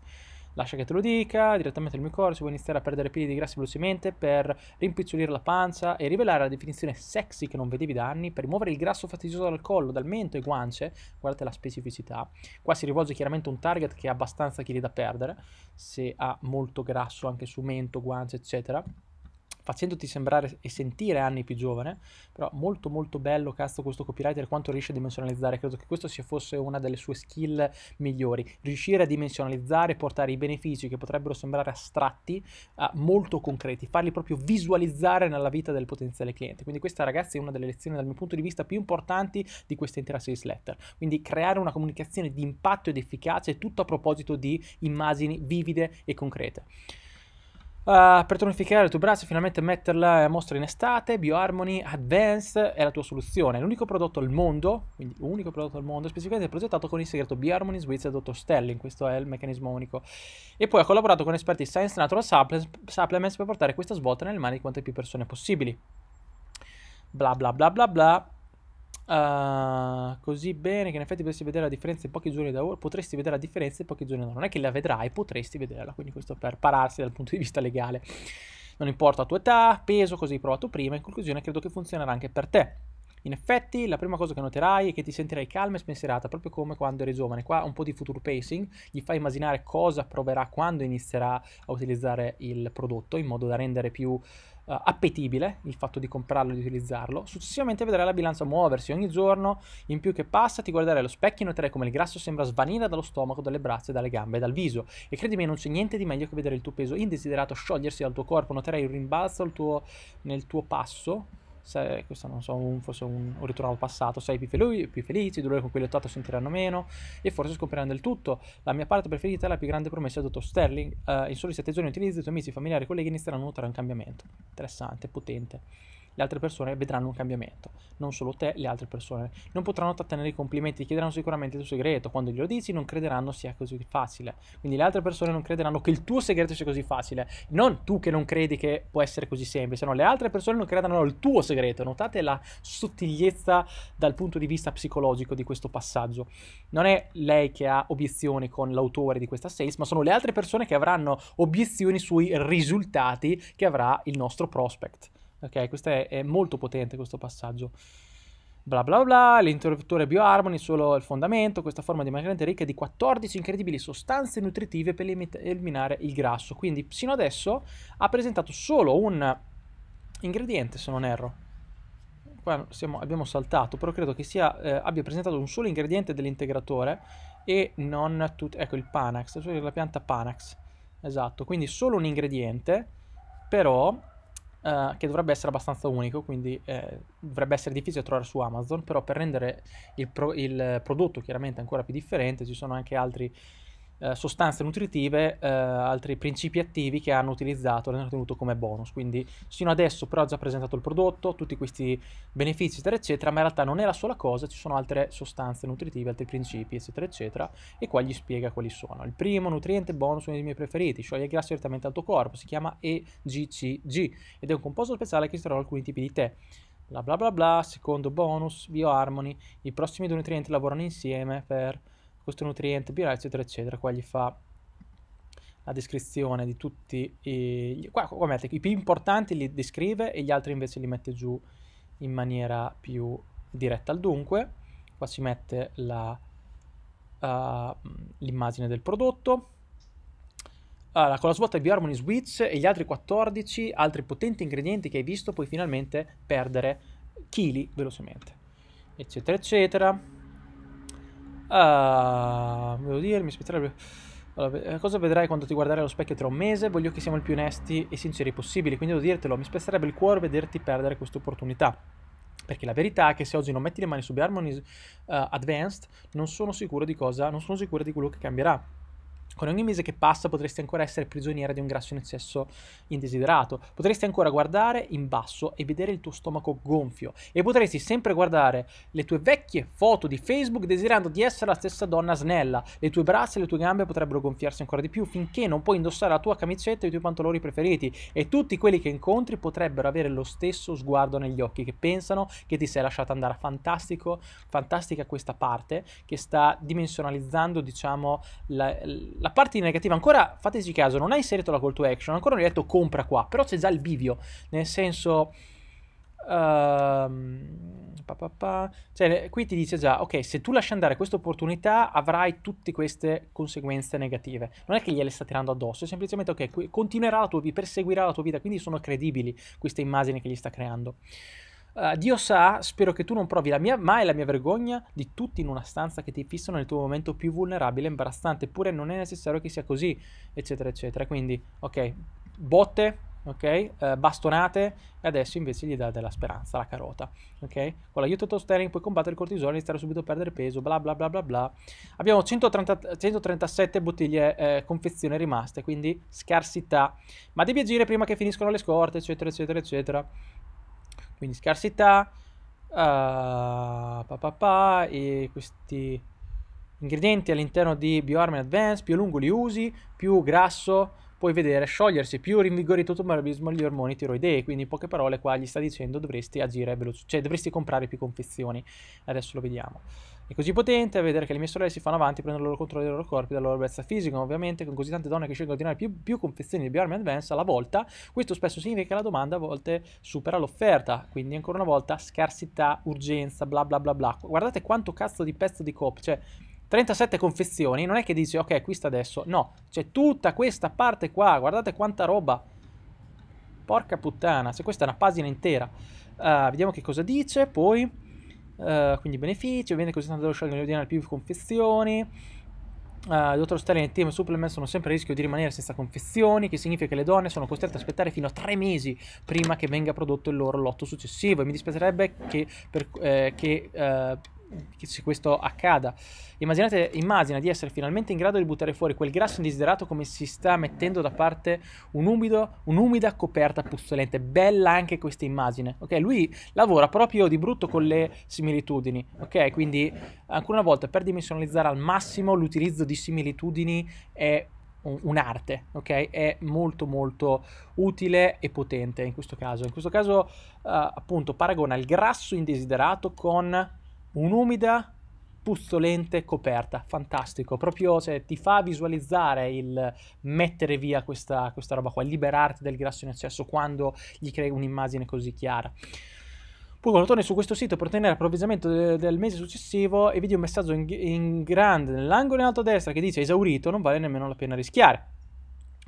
Lascia che te lo dica, direttamente il mio corpo vuoi iniziare a perdere piedi di grassi velocemente per rimpicciolire la pancia e rivelare la definizione sexy che non vedevi da anni, per rimuovere il grasso fastidioso dal collo, dal mento e guance, guardate la specificità. Qua si rivolge chiaramente a un target che ha abbastanza chili da perdere, se ha molto grasso anche su mento, guance, eccetera facendoti sembrare e sentire anni più giovane, però molto molto bello cazzo questo copywriter quanto riesce a dimensionalizzare, credo che questa sia fosse una delle sue skill migliori, riuscire a dimensionalizzare, portare i benefici che potrebbero sembrare astratti a molto concreti, farli proprio visualizzare nella vita del potenziale cliente. Quindi questa ragazzi è una delle lezioni dal mio punto di vista più importanti di questa intera sales letter, quindi creare una comunicazione di impatto ed efficace tutto a proposito di immagini vivide e concrete. Uh, per tonificare il tuo braccio e finalmente metterla a eh, mostra in estate, BioHarmony Advanced è la tua soluzione. L'unico prodotto al mondo, quindi l'unico prodotto al mondo, specificamente progettato con il segreto BioHarmony Swiss e Dr. Stelling, questo è il meccanismo unico. E poi ha collaborato con esperti di Science Natural Supplements per portare questa svolta nelle mani di quante più persone possibili. Bla bla bla bla bla. Uh, così bene che in effetti potresti vedere la differenza in pochi giorni da ora. Potresti vedere la differenza in pochi giorni da ora. Non è che la vedrai, potresti vederla. Quindi questo per pararsi dal punto di vista legale. Non importa tua età, peso, cosa hai provato prima. In conclusione, credo che funzionerà anche per te. In effetti, la prima cosa che noterai è che ti sentirai calma e spensierata, proprio come quando eri giovane. Qua un po' di future pacing, gli fai immaginare cosa proverà quando inizierà a utilizzare il prodotto, in modo da rendere più Uh, appetibile il fatto di comprarlo e di utilizzarlo. Successivamente vedrai la bilancia muoversi ogni giorno, in più che passa ti guarderai allo specchio e noterai come il grasso sembra svanire dallo stomaco, dalle braccia, dalle gambe e dal viso. E credimi, non c'è niente di meglio che vedere il tuo peso indesiderato sciogliersi dal tuo corpo, noterai un rimbalzo tuo, nel tuo passo se, questo non so, un, fosse un, un, ritorno al passato, sei più, felu- più felici, i dolori con cui lottato sentiranno meno e forse scopriranno del tutto. La mia parte preferita è la più grande promessa del dottor Sterling, uh, in soli sette giorni utilizzi i tuoi amici, familiari e colleghi inizieranno a notare un cambiamento. Interessante, potente le altre persone vedranno un cambiamento, non solo te, le altre persone. Non potranno trattenere i complimenti, ti chiederanno sicuramente il tuo segreto, quando glielo dici non crederanno sia così facile. Quindi le altre persone non crederanno che il tuo segreto sia così facile, non tu che non credi che può essere così semplice, no, le altre persone non crederanno al tuo segreto. Notate la sottigliezza dal punto di vista psicologico di questo passaggio. Non è lei che ha obiezioni con l'autore di questa sales, ma sono le altre persone che avranno obiezioni sui risultati che avrà il nostro prospect. Ok, questo è, è molto potente questo passaggio bla bla bla, l'interruttore BioHarmony, solo il fondamento, questa forma di magrante ricca di 14 incredibili sostanze nutritive per eliminare il grasso. Quindi, sino adesso ha presentato solo un ingrediente, se non erro. Qua siamo, abbiamo saltato, però credo che sia, eh, abbia presentato un solo ingrediente dell'integratore e non tutto. Ecco il Panax, cioè la pianta Panax. Esatto, quindi solo un ingrediente, però uh, che dovrebbe essere abbastanza unico, quindi eh, dovrebbe essere difficile trovare su Amazon, però per rendere il, pro il, prodotto chiaramente ancora più differente ci sono anche altri eh, sostanze nutritive, eh, altri principi attivi che hanno utilizzato, e hanno tenuto come bonus. Quindi sino adesso però ho già presentato il prodotto, tutti questi benefici, eccetera, eccetera, ma in realtà non è la sola cosa, ci sono altre sostanze nutritive, altri principi, eccetera, eccetera, e qua gli spiega quali sono. Il primo nutriente bonus, uno dei miei preferiti, scioglie il grasso direttamente dal tuo corpo, si chiama EGCG ed è un composto speciale che si trova in alcuni tipi di tè bla bla bla bla, secondo bonus, bioharmony, i prossimi due nutrienti lavorano insieme per questo nutriente, birra, eccetera, eccetera. Qua gli fa la descrizione di tutti i... Qua, qua mette, i più importanti li descrive e gli altri invece li mette giù in maniera più diretta al dunque. Qua si mette la, uh, l'immagine del prodotto. Allora, con la svolta di Harmony Switch e gli altri 14 altri potenti ingredienti che hai visto puoi finalmente perdere chili velocemente. Eccetera, eccetera. Ah, devo dire, mi aspetterebbe... Allora, eh, cosa vedrai quando ti guarderai allo specchio tra un mese? Voglio che siamo il più onesti e sinceri possibili, quindi devo dirtelo, mi spezzerebbe il cuore vederti perdere questa opportunità. Perché la verità è che se oggi non metti le mani su Harmony uh, eh, Advanced, non sono sicuro di cosa, non sono sicuro di quello che cambierà. Con ogni mese che passa potresti ancora essere prigioniera di un grasso in eccesso indesiderato, potresti ancora guardare in basso e vedere il tuo stomaco gonfio e potresti sempre guardare le tue vecchie foto di Facebook desiderando di essere la stessa donna snella, le tue braccia e le tue gambe potrebbero gonfiarsi ancora di più finché non puoi indossare la tua camicetta e i tuoi pantaloni preferiti e tutti quelli che incontri potrebbero avere lo stesso sguardo negli occhi che pensano che ti sei lasciata andare fantastico, fantastica questa parte che sta dimensionalizzando diciamo la, la parte negativa ancora, fateci caso, non hai inserito la call to action, ancora non hai detto compra qua, però c'è già il bivio, nel senso... Uh, pa pa pa. Cioè, qui ti dice già, ok, se tu lasci andare questa opportunità avrai tutte queste conseguenze negative. Non è che gliele sta tirando addosso, è semplicemente ok, continuerà la tua vita, perseguirà la tua vita, quindi sono credibili queste immagini che gli sta creando. Uh, Dio sa, spero che tu non provi la mia, mai la mia vergogna di tutti in una stanza che ti fissano nel tuo momento più vulnerabile e imbarazzante, eppure non è necessario che sia così, eccetera, eccetera. Quindi, ok, botte, ok, uh, bastonate, e adesso invece gli dà della speranza, la carota, ok? Con l'aiuto tostering puoi combattere il cortisone e iniziare subito a perdere peso, bla bla bla bla bla. Abbiamo 130, 137 bottiglie eh, confezione rimaste, quindi scarsità, ma devi agire prima che finiscono le scorte, eccetera, eccetera, eccetera. Quindi scarsità, uh, pa, pa, pa, e questi ingredienti all'interno di BioArm Advance, più lungo li usi, più grasso puoi vedere sciogliersi, più rinvigori tutto il tuo organismo gli ormoni tiroidei, quindi in poche parole qua gli sta dicendo dovresti agire veloce, cioè dovresti comprare più confezioni, adesso lo vediamo. È così potente a vedere che le mie sorelle si fanno avanti, prendono il loro controllo dei loro corpi, della loro bellezza fisica, ovviamente con così tante donne che scelgono di ordinare più, più confezioni di Bjorn Advance alla volta, questo spesso significa che la domanda a volte supera l'offerta, quindi ancora una volta scarsità, urgenza, bla bla bla bla. Guardate quanto cazzo di pezzo di cop, cioè 37 confezioni, non è che dici ok, acquista adesso, no, c'è tutta questa parte qua, guardate quanta roba. Porca puttana, se questa è una pagina intera. Uh, vediamo che cosa dice, poi eh, quindi benefici, ovviamente così tanto lo scelgono di ordinare più confezioni. Uh, dottor Stalin e Team Supplement sono sempre a rischio di rimanere senza confezioni, che significa che le donne sono costrette ad aspettare fino a tre mesi prima che venga prodotto il loro lotto successivo. E mi dispiacerebbe che, per, eh, che eh, che questo accada. Immaginate, immagina di essere finalmente in grado di buttare fuori quel grasso indesiderato come si sta mettendo da parte un umido, un'umida coperta puzzolente. Bella anche questa immagine. Ok, lui lavora proprio di brutto con le similitudini. Ok, quindi ancora una volta per dimensionalizzare al massimo l'utilizzo di similitudini è un'arte, ok? È molto molto utile e potente in questo caso. In questo caso uh, appunto paragona il grasso indesiderato con un'umida, puzzolente coperta. Fantastico, proprio cioè, ti fa visualizzare il mettere via questa, questa roba qua, liberarti del grasso in eccesso quando gli crei un'immagine così chiara. Poi quando torni su questo sito per ottenere approvvigionamento del, del mese successivo e vedi un messaggio in, in grande nell'angolo in alto a destra che dice esaurito, non vale nemmeno la pena rischiare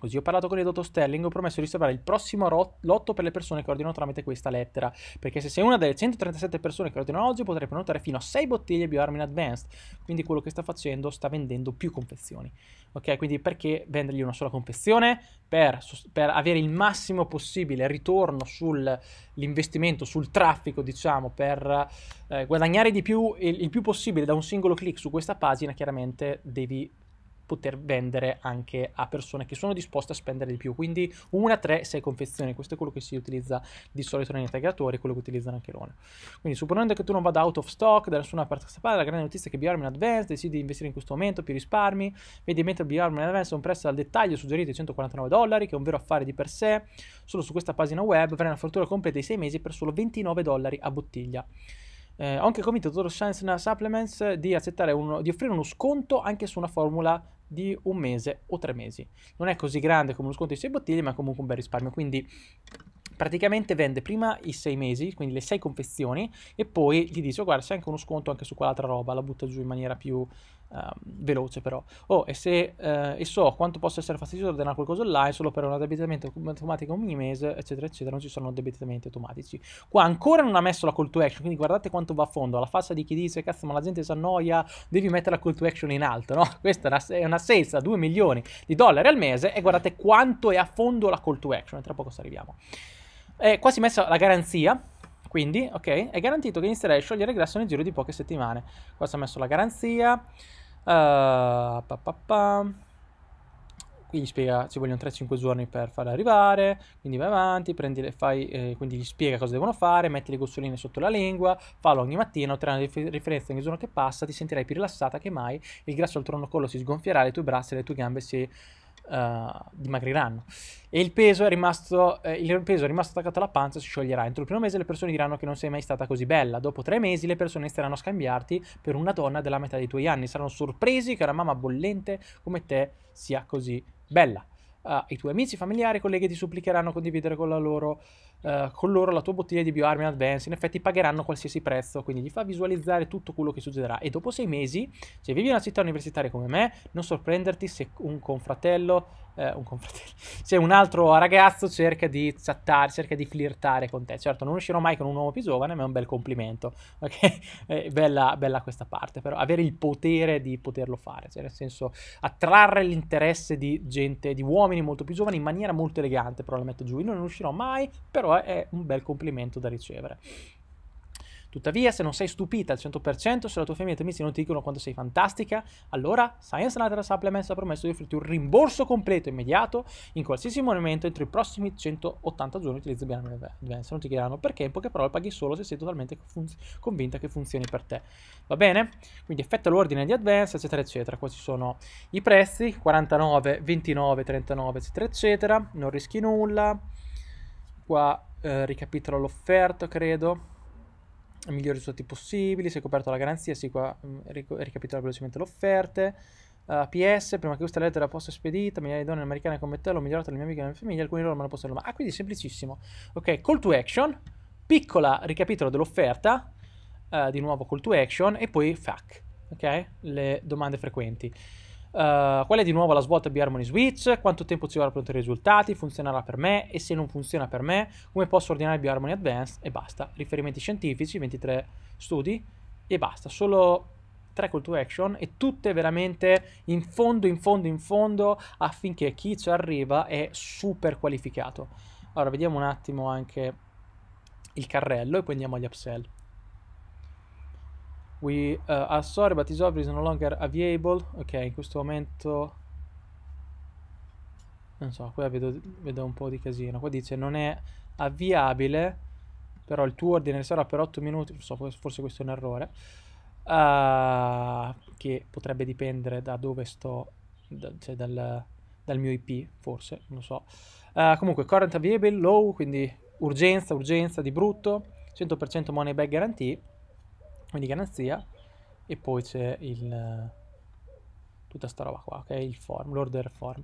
così. Ho parlato con il dottor Sterling, ho promesso di salvare il prossimo rot- lotto per le persone che ordinano tramite questa lettera, perché se sei una delle 137 persone che ordinano oggi potrei prenotare fino a 6 bottiglie BioArm Advanced, quindi quello che sta facendo sta vendendo più confezioni. Ok, quindi perché vendergli una sola confezione? Per, per avere il massimo possibile ritorno sull'investimento, sul traffico, diciamo, per eh, guadagnare di più, il, il più possibile da un singolo click su questa pagina, chiaramente devi poter vendere anche a persone che sono disposte a spendere di più. Quindi una, tre, sei confezioni. Questo è quello che si utilizza di solito negli integratori, quello che utilizzano anche loro. Quindi supponendo che tu non vada out of stock da nessuna parte questa parte, la grande notizia è che BR in Advance decidi di investire in questo momento più risparmi. Vedi mentre BR in Advance ha un prezzo al dettaglio suggerito di 149 dollari, che è un vero affare di per sé. Solo su questa pagina web avrai una fortuna completa di 6 mesi per solo 29 dollari a bottiglia. Eh, ho anche convinto Dottor Science Supplements di, un, di offrire uno sconto anche su una formula di un mese o tre mesi. Non è così grande come lo sconto di 6 bottiglie, ma è comunque un bel risparmio. Quindi praticamente vende prima i 6 mesi, quindi le 6 confezioni, e poi gli dice, oh, guarda, c'è anche uno sconto anche su quell'altra roba, la butta giù in maniera più uh, veloce però. Oh, e, se, uh, e so quanto possa essere fastidioso ordinare qualcosa online solo per un addebitamento automatico ogni mese, eccetera, eccetera, non ci sono addebitamenti automatici. Qua ancora non ha messo la call to action, quindi guardate quanto va a fondo, alla faccia di chi dice, cazzo ma la gente si annoia, devi mettere la call to action in alto, no? Questa è una senza, 2 milioni di dollari al mese e guardate quanto è a fondo la call to action, e tra poco ci arriviamo. Eh, qua si è messa la garanzia, quindi, ok, è garantito che inizierai a sciogliere grasso nel giro di poche settimane. Qua si è messo la garanzia, Uh, pa pa pa. Quindi spiega, ci vogliono 3-5 giorni per farla arrivare, quindi vai avanti, prendi le, fai, eh, quindi gli spiega cosa devono fare, metti le gossoline sotto la lingua, fallo ogni mattina, otterrai una rif- differenza ogni giorno che passa, ti sentirai più rilassata che mai, il grasso al tuo collo si sgonfierà, le tue braccia e le tue gambe si Uh, dimagriranno e il peso, è rimasto, eh, il peso, è rimasto, attaccato alla panza si scioglierà. Entro il primo mese le persone diranno che non sei mai stata così bella. Dopo tre mesi le persone staranno a scambiarti per una donna della metà dei tuoi anni. Saranno sorpresi che una mamma bollente come te sia così bella. Uh, I tuoi amici, familiari e colleghi ti supplicheranno a condividere con la loro eh, con loro la tua bottiglia di BioArmy Advance, in effetti pagheranno qualsiasi prezzo, quindi gli fa visualizzare tutto quello che succederà e dopo sei mesi, se vivi in una città universitaria come me, non sorprenderti se un confratello eh, un confratello, cioè un altro ragazzo cerca di chattare, cerca di flirtare con te. Certo, non uscirò mai con un uomo più giovane, ma è un bel complimento. Ok? Eh, bella, bella, questa parte, però avere il potere di poterlo fare, cioè nel senso attrarre l'interesse di gente, di uomini molto più giovani in maniera molto elegante, però la metto giù. Io non uscirò mai, però è un bel complimento da ricevere. Tuttavia, se non sei stupita al 100%, se la tua famiglia e i amici non ti dicono quanto sei fantastica, allora Science Natural Supplements ha promesso di offrirti un rimborso completo e immediato in qualsiasi momento entro i prossimi 180 giorni utilizzo Bianamine Advance. Non ti chiederanno perché, in poche parole paghi solo se sei totalmente convinta che funzioni per te. Va bene? Quindi effetto l'ordine di Advance, eccetera, eccetera. Qua ci sono i prezzi, 49, 29, 39, eccetera, eccetera. Non rischi nulla. Qua eh, ricapitolo l'offerta, credo migliori risultati possibili, si è coperto la garanzia, si qua mm, ric- ricapitola velocemente le offerte. Uh, ah, PS, prima che questa lettera fosse spedita, migliaia di donne americane come te l'ho migliorata le mie amiche e le mie famiglie, alcuni loro me la possono Ah, quindi semplicissimo. Ok, call to action, piccola ricapitola dell'offerta, uh, di nuovo call to action e poi fuck, ok? Le domande frequenti. Eh, qual è di nuovo la svolta B-Harmony Switch? Quanto tempo ci vorrà per ottenere i risultati? Funzionerà per me? E se non funziona per me, come posso ordinare B-Harmony Advanced? E basta. Riferimenti scientifici, 23 studi e basta. Solo tre call to action e tutte veramente in fondo, in fondo, in fondo affinché chi ci arriva è super qualificato. Allora, vediamo un attimo anche il carrello e poi andiamo agli upsell. We uh, are sorry, but this offer is no longer available. Ok, in questo momento... Non so, qua vedo, vedo un po' di casino. Qua dice non è avviabile, però il tuo ordine sarà per 8 minuti. So, forse questo è un errore. Uh, che potrebbe dipendere da dove sto, da, cioè dal, dal, mio IP, forse, non so. Uh, comunque, current available, low, quindi urgenza, urgenza di brutto, 100% money back guarantee di garanzia e poi c'è il tutta sta roba qua, ok? Il form, l'order form.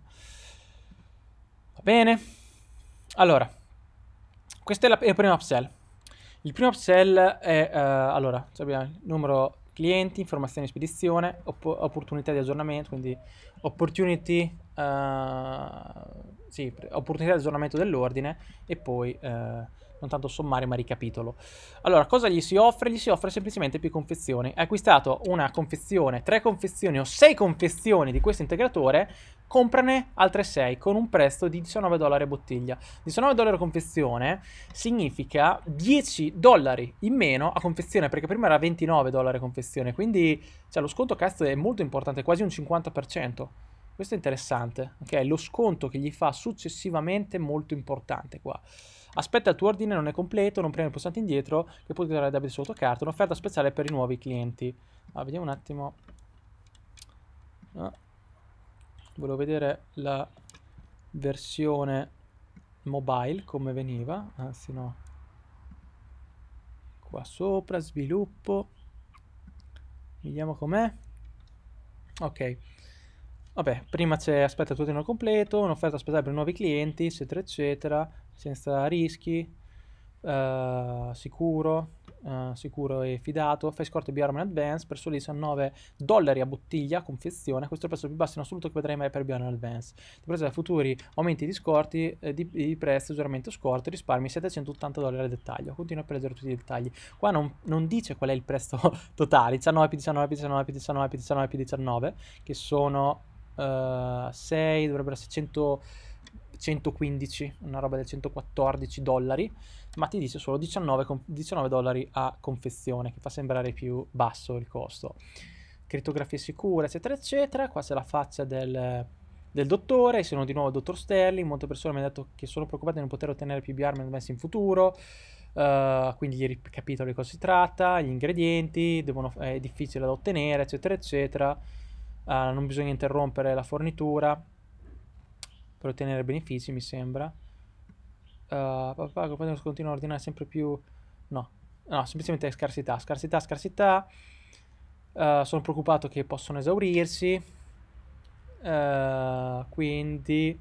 Va bene? Allora, questa è la, il primo upsell. Il primo upsell è, uh, allora, abbiamo il numero clienti, informazioni di spedizione, opp opportunità di aggiornamento, quindi opportunity, uh, sì, opportunità di aggiornamento dell'ordine e poi uh, non tanto sommare ma ricapitolo. Allora, cosa gli si offre? Gli si offre semplicemente più confezioni. Hai acquistato una confezione, tre confezioni o sei confezioni di questo integratore, comprane altre sei con un prezzo di 19 dollari a bottiglia. 19 dollari a confezione significa 10 dollari in meno a confezione, perché prima era 29 dollari a confezione, quindi cioè, lo sconto cazzo è molto importante, quasi un 50%. Questo è interessante, ok? Lo sconto che gli fa successivamente è molto importante qua. Aspetta il tuo ordine, non è completo, non premi il pulsante indietro, che puoi utilizzare da debito sulla tua carta, un'offerta speciale per i nuovi clienti. Ah, vediamo un attimo. Ah. Volevo vedere la versione mobile, come veniva, anzi no. Qua sopra, sviluppo. Vediamo com'è. Ok. Vabbè, prima c'è aspetta il tuo ordine completo, un'offerta speciale per i nuovi clienti, eccetera, eccetera senza rischi, uh, sicuro, uh, sicuro e fidato, fai scorte BR Advance per soli 19 dollari a bottiglia, confezione, questo è il prezzo più basso in assoluto che vedrai mai per BR Advance. Advance. prezzo da futuri aumenti di scorti, eh, di, di prezzo, usuramento scorti, risparmi 780 dollari a dettaglio, continua a prendere tutti i dettagli. Qua non, non dice qual è il prezzo totale, 19 più 19 più 19 più 19 più 19 più 19, che sono uh, eh, 6, dovrebbero essere 100... 115, una roba del 114 dollari, ma ti dice solo 19, 19 dollari a confezione, che fa sembrare più basso il costo. Crittografia sicura, eccetera, eccetera. Qua c'è la faccia del, del dottore, sono di nuovo il dottor Sterling, molte persone mi hanno detto che sono preoccupate di non poter ottenere più BR messi in futuro, uh, quindi gli ricapitolo di cosa si tratta, gli ingredienti, devono, è difficile da ottenere, eccetera, eccetera, uh, non bisogna interrompere la fornitura, per ottenere benefici, mi sembra. Uh, eh, papà, continua a ordinare sempre più... No, no, semplicemente scarsità, scarsità, scarsità. Uh, sono preoccupato che possono esaurirsi. Uh, quindi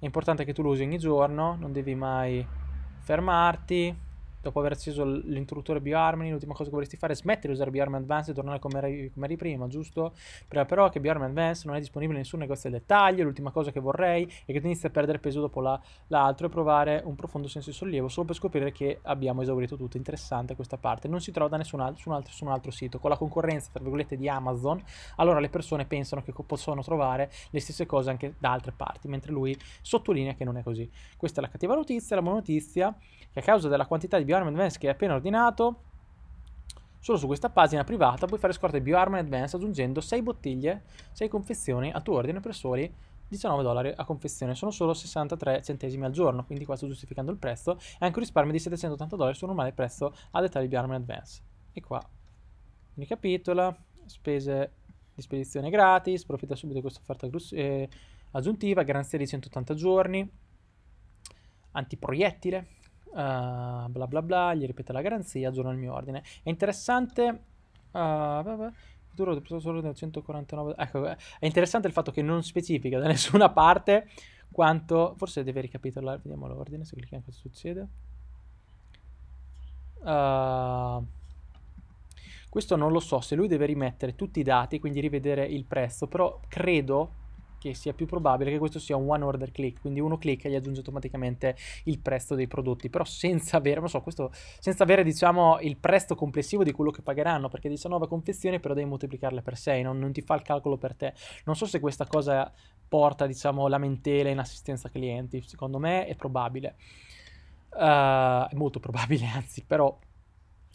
è importante che tu lo usi ogni giorno, non devi mai fermarti. Dopo aver acceso l'interruttore BioHarmony, l'ultima cosa che vorresti fare è smettere di usare BioHarmony Advanced e tornare come eri, come eri prima, giusto? Però, però che BioHarmony Advanced non è disponibile in nessun negozio al dettaglio, l'ultima cosa che vorrei è che tu inizi a perdere peso dopo la, l'altro e provare un profondo senso di sollievo solo per scoprire che abbiamo esaurito tutto. Interessante questa parte. Non si trova da nessun altro, su, un altro, su un altro sito. Con la concorrenza, tra virgolette, di Amazon, allora le persone pensano che possono trovare le stesse cose anche da altre parti, mentre lui sottolinea che non è così. Questa è la cattiva notizia, la buona notizia che a causa della quantità di BioArm Advance che hai appena ordinato. Solo su questa pagina privata puoi fare scorte BioArm Advance aggiungendo 6 bottiglie, 6 confezioni a tuo ordine per soli 19 dollari a confezione, sono solo 63 centesimi al giorno, quindi qua sto giustificando il prezzo, e anche un risparmio di 780 dollari sul normale prezzo a dettagli BioArm Advance. E qua mi capitola, spese di spedizione gratis, profitta subito di questa offerta eh, aggiuntiva, garanzia di 180 giorni, antiproiettile, eh, bla bla bla, gli ripete la garanzia, aggiorno il mio ordine. È interessante... Uh, futuro solo 149... Ecco, è interessante il fatto che non specifica da nessuna parte quanto... Forse deve ricapitolare, vediamo l'ordine, se clicchiamo cosa succede. Uh, questo non lo so, se lui deve rimettere tutti i dati, quindi rivedere il prezzo, però credo che sia più probabile che questo sia un one order click, quindi uno clicca e gli aggiunge automaticamente il prezzo dei prodotti, però senza avere, non so, questo, senza avere diciamo il prezzo complessivo di quello che pagheranno, perché 19 confezioni però devi moltiplicarle per 6, non, non ti fa il calcolo per te. Non so se questa cosa porta diciamo lamentele in assistenza clienti, secondo me è probabile. Uh, è molto probabile, anzi, però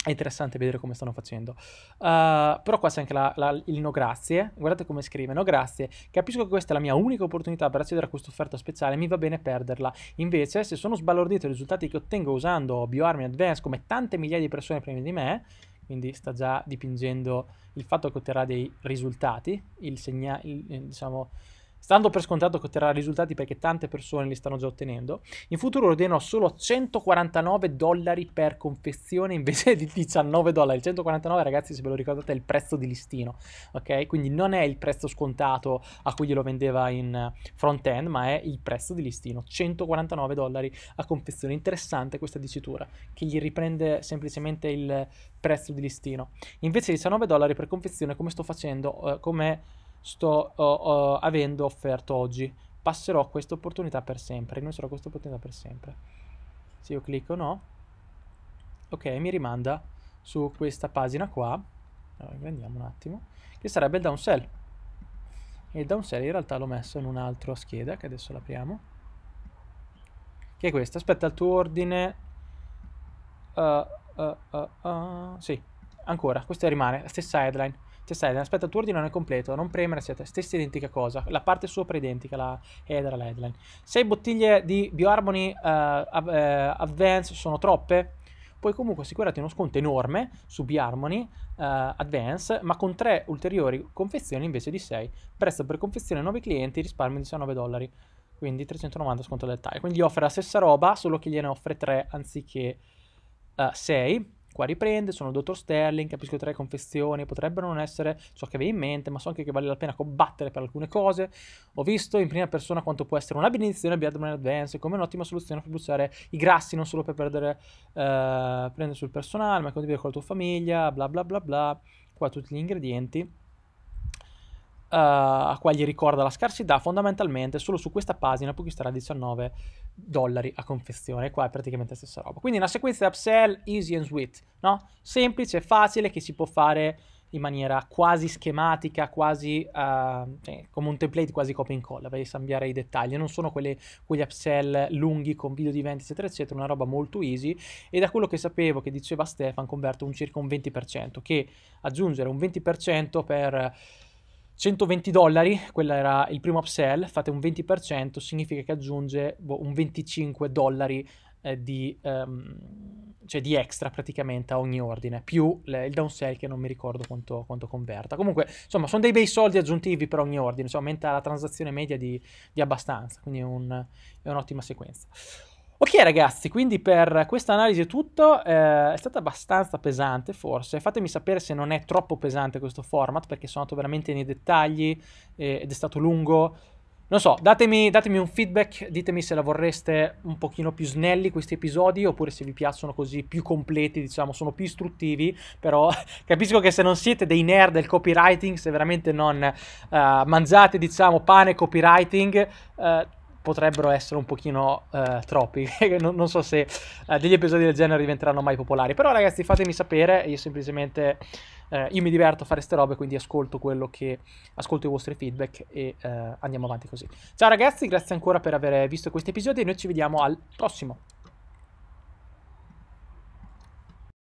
è interessante vedere come stanno facendo. Uh, però qua c'è anche la, la, il no grazie. Guardate come scrive: No grazie. Capisco che questa è la mia unica opportunità per accedere a questa offerta speciale. Mi va bene perderla. Invece, se sono sbalordito dai risultati che ottengo usando BioArmy Advance come tante migliaia di persone prima di me, quindi sta già dipingendo il fatto che otterrà dei risultati, il segnale, eh, diciamo Stando per scontato che otterrà risultati perché tante persone li stanno già ottenendo, in futuro ordinerò solo 149 dollari per confezione invece di 19 dollari. 149 ragazzi, se ve lo ricordate, è il prezzo di listino, ok? Quindi non è il prezzo scontato a cui glielo vendeva in front-end, ma è il prezzo di listino. 149 dollari a confezione. Interessante questa dicitura, che gli riprende semplicemente il prezzo di listino. Invece di 19 dollari per confezione, come sto facendo, eh, come sto oh, oh, avendo offerto oggi. Passerò questa opportunità per sempre, rinuncerò a questa opportunità per sempre. Se io clicco no, ok, mi rimanda su questa pagina qua, vediamo un attimo, che sarebbe il downsell. E il downsell in realtà l'ho messo in un'altra scheda, che adesso l'apriamo, che è questa. Aspetta il tuo ordine... Uh, uh, uh, sì, ancora, questa rimane, la stessa headline. Se cioè, stai aspetta il tuo ordinone completo, non premere, eccetera. Stessa identica cosa. La parte sopra è identica, la header, la headline. 6 bottiglie di BioHarmony uh, eh, uh, eh, Advance sono troppe? Puoi comunque assicurarti uno sconto enorme su BioHarmony uh, eh, Advance, ma con 3 ulteriori confezioni invece di 6. Prezzo per confezione 9 clienti, risparmio di 19 dollari. Quindi 390 sconto del dettaglio. Quindi offre la stessa roba, solo che gliene offre 3 anziché 6 Qua riprende, sono il dottor Sterling, capisco tre confessioni, potrebbero non essere ciò che avevi in mente, ma so anche che vale la pena combattere per alcune cose. Ho visto in prima persona quanto può essere una benedizione Birdman Advance come un'ottima soluzione per bruciare i grassi, non solo per perdere, eh, prendere sul personale, ma condividere con la tua famiglia, bla bla bla bla. Qua tutti gli ingredienti eh, a quali ricorda la scarsità, fondamentalmente solo su questa pagina può costare 19 dollari a confezione, qua è praticamente la stessa roba. Quindi una sequenza di upsell easy and sweet, no? Semplice, facile, che si può fare in maniera quasi schematica, quasi uh, cioè, come un template, quasi copia e incolla, vai cambiare i dettagli, non sono quelle, quegli upsell lunghi con video di eventi eccetera eccetera, una roba molto easy e da quello che sapevo che diceva Stefan converto un circa un 20%, che aggiungere un 20% per 120 dollari, quello era il primo upsell, fate un 20%, significa che aggiunge boh, un 25 dollari eh, di, um, cioè di, extra praticamente a ogni ordine, più le, il downsell che non mi ricordo quanto, quanto, converta. Comunque, insomma, sono dei bei soldi aggiuntivi per ogni ordine, cioè aumenta la transazione media di, di abbastanza, quindi è, un, è un'ottima sequenza. Ok ragazzi, quindi per questa analisi è tutto, eh, è stata abbastanza pesante forse, fatemi sapere se non è troppo pesante questo format perché sono andato veramente nei dettagli eh, ed è stato lungo, non so, datemi, datemi, un feedback, ditemi se la vorreste un pochino più snelli questi episodi oppure se vi piacciono così più completi, diciamo, sono più istruttivi, però capisco che se non siete dei nerd del copywriting, se veramente non uh, mangiate, diciamo, pane copywriting, uh, potrebbero essere un pochino uh, troppi. non, non, so se uh, degli episodi del genere diventeranno mai popolari. Però, ragazzi, fatemi sapere. Io semplicemente uh, io mi diverto a fare queste robe, quindi ascolto quello che ascolto i vostri feedback e andiamo avanti così. Ciao ragazzi, grazie ancora per aver visto questo episodio e noi ci vediamo al prossimo.